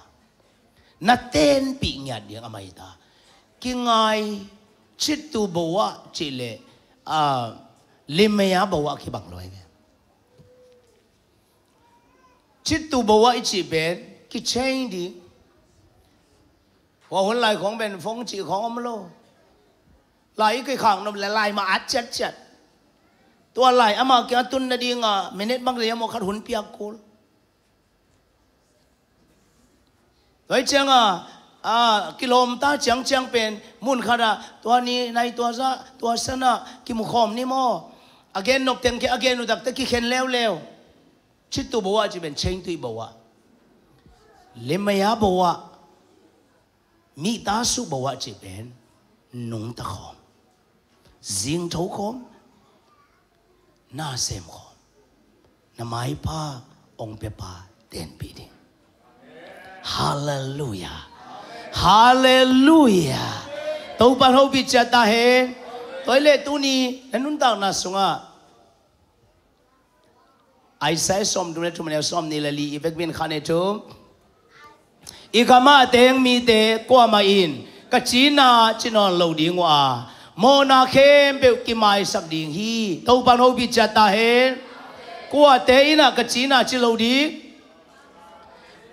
นัดเต้นปิงยาดี่งอามาฮิตาคิงไงชิดตัวบัวเชื่อเลยอ่าลิมยาบัวคิบังลอยเนชิดตัวบัวอิจิเบนคิเชนดีว่าหุนไหลของเป็นฟงจีของอมโลไหลกี่ขังนันและไหลมาอัดเจ็ดเจ็ดตัวไหลอามากตุนนดีงาเมเนตบังเรียมอคัดหุนเปียกูลโด้เชียงอ่ะอ่ากิโลมตาเชียงเชียงเป็นมุนนาราตัวนี้ในตัวซะตัวสนะกิมุขอมนี่มอ again นกเต็มแค่ again นุดักตะกี้เข็นแล้วแล้วชิดตัวบัวจะเป็นเชิงตุยบัวเลมายาบัวมีตาสุบัวจะเป็นนุ่งตะขอมซิงทูคขอม nasemo namai pa ong pe pa den pidi hallelujah hallelujah သုံးပါဟုတ်ပြီချက်တာဟဲတိုလေတူနီနနွန်းတောင်နာဆုံက I say som dumne tu mane som ni lali ibek bin khane tu ikama teng mi te kwa ma in ka china chinon lo ding wa โมนาเคมเปกิมาสักดิงฮีตัวปานอบิจตตาเฮกูอัวเตินกจีนาจิโลดี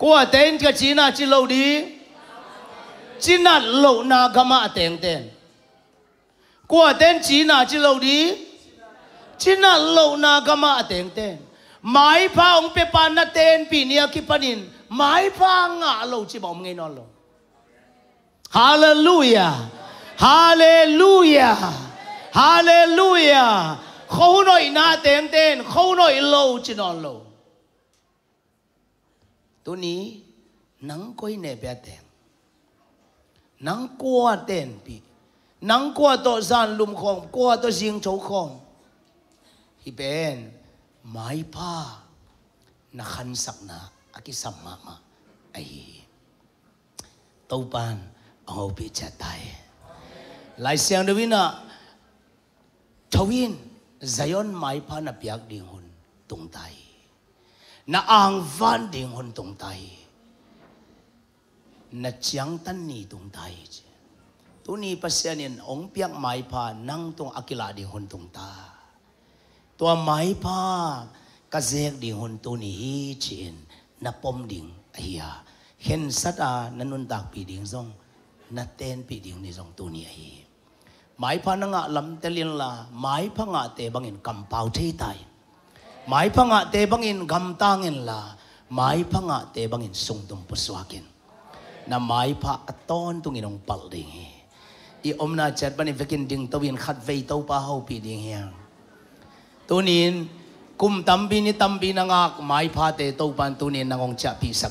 กัวเตินกจีนาจิโลดีจีนาโลนากามาเตงเต็งกัวเตินจีนาจิโลดีจีนาโลนากามาเตงเต็งไม่พังเปปานนาเต็งปีเนียกิปนินไม่พังอ่ะโลจิบอมไงนอนโลฮาเลลูยาฮาเลลูยา ฮาเลลูยาเขาหน่อยนาเต็มเต็มเขาหน่อยโลจินอลโลตัวนี้นังก้อยเนเปียเต็มนังกัวเต็มปีนังกัวตัวซานลุมคองกัวตัวซิงโฉคองฮิเป็นไม้ผ้านักขันสักนาอากิสัมมามาไอ้ตัวปานเอาไปจัดได้ lai siang de wina thawin zayon mai pa na piak ding hun tung tai na ang van ding hun tung tai na chiang tan ni tung tai tu ni pasianin ong piak mai pa nang tung akila ding hun tung ta tua mai pa ka zek ding hun tu ni hi chin na pom ding ahia hen sat a nanun tak pi ding zong na ten pi ding ni zong tu ni ahia mai pha na nga lam telin la mai pha nga băng in cầm bao thi tài mai pha băng in cầm tang in la mai pha nga băng in sung dum puswakin na mai pha aton tung tungin ong pal ding i om na chat bani vekin ding in khát vei tau pa hau pi ding hiang tunin kum bi ni tambi na nga mai pha te tau pan ông nangong cha pi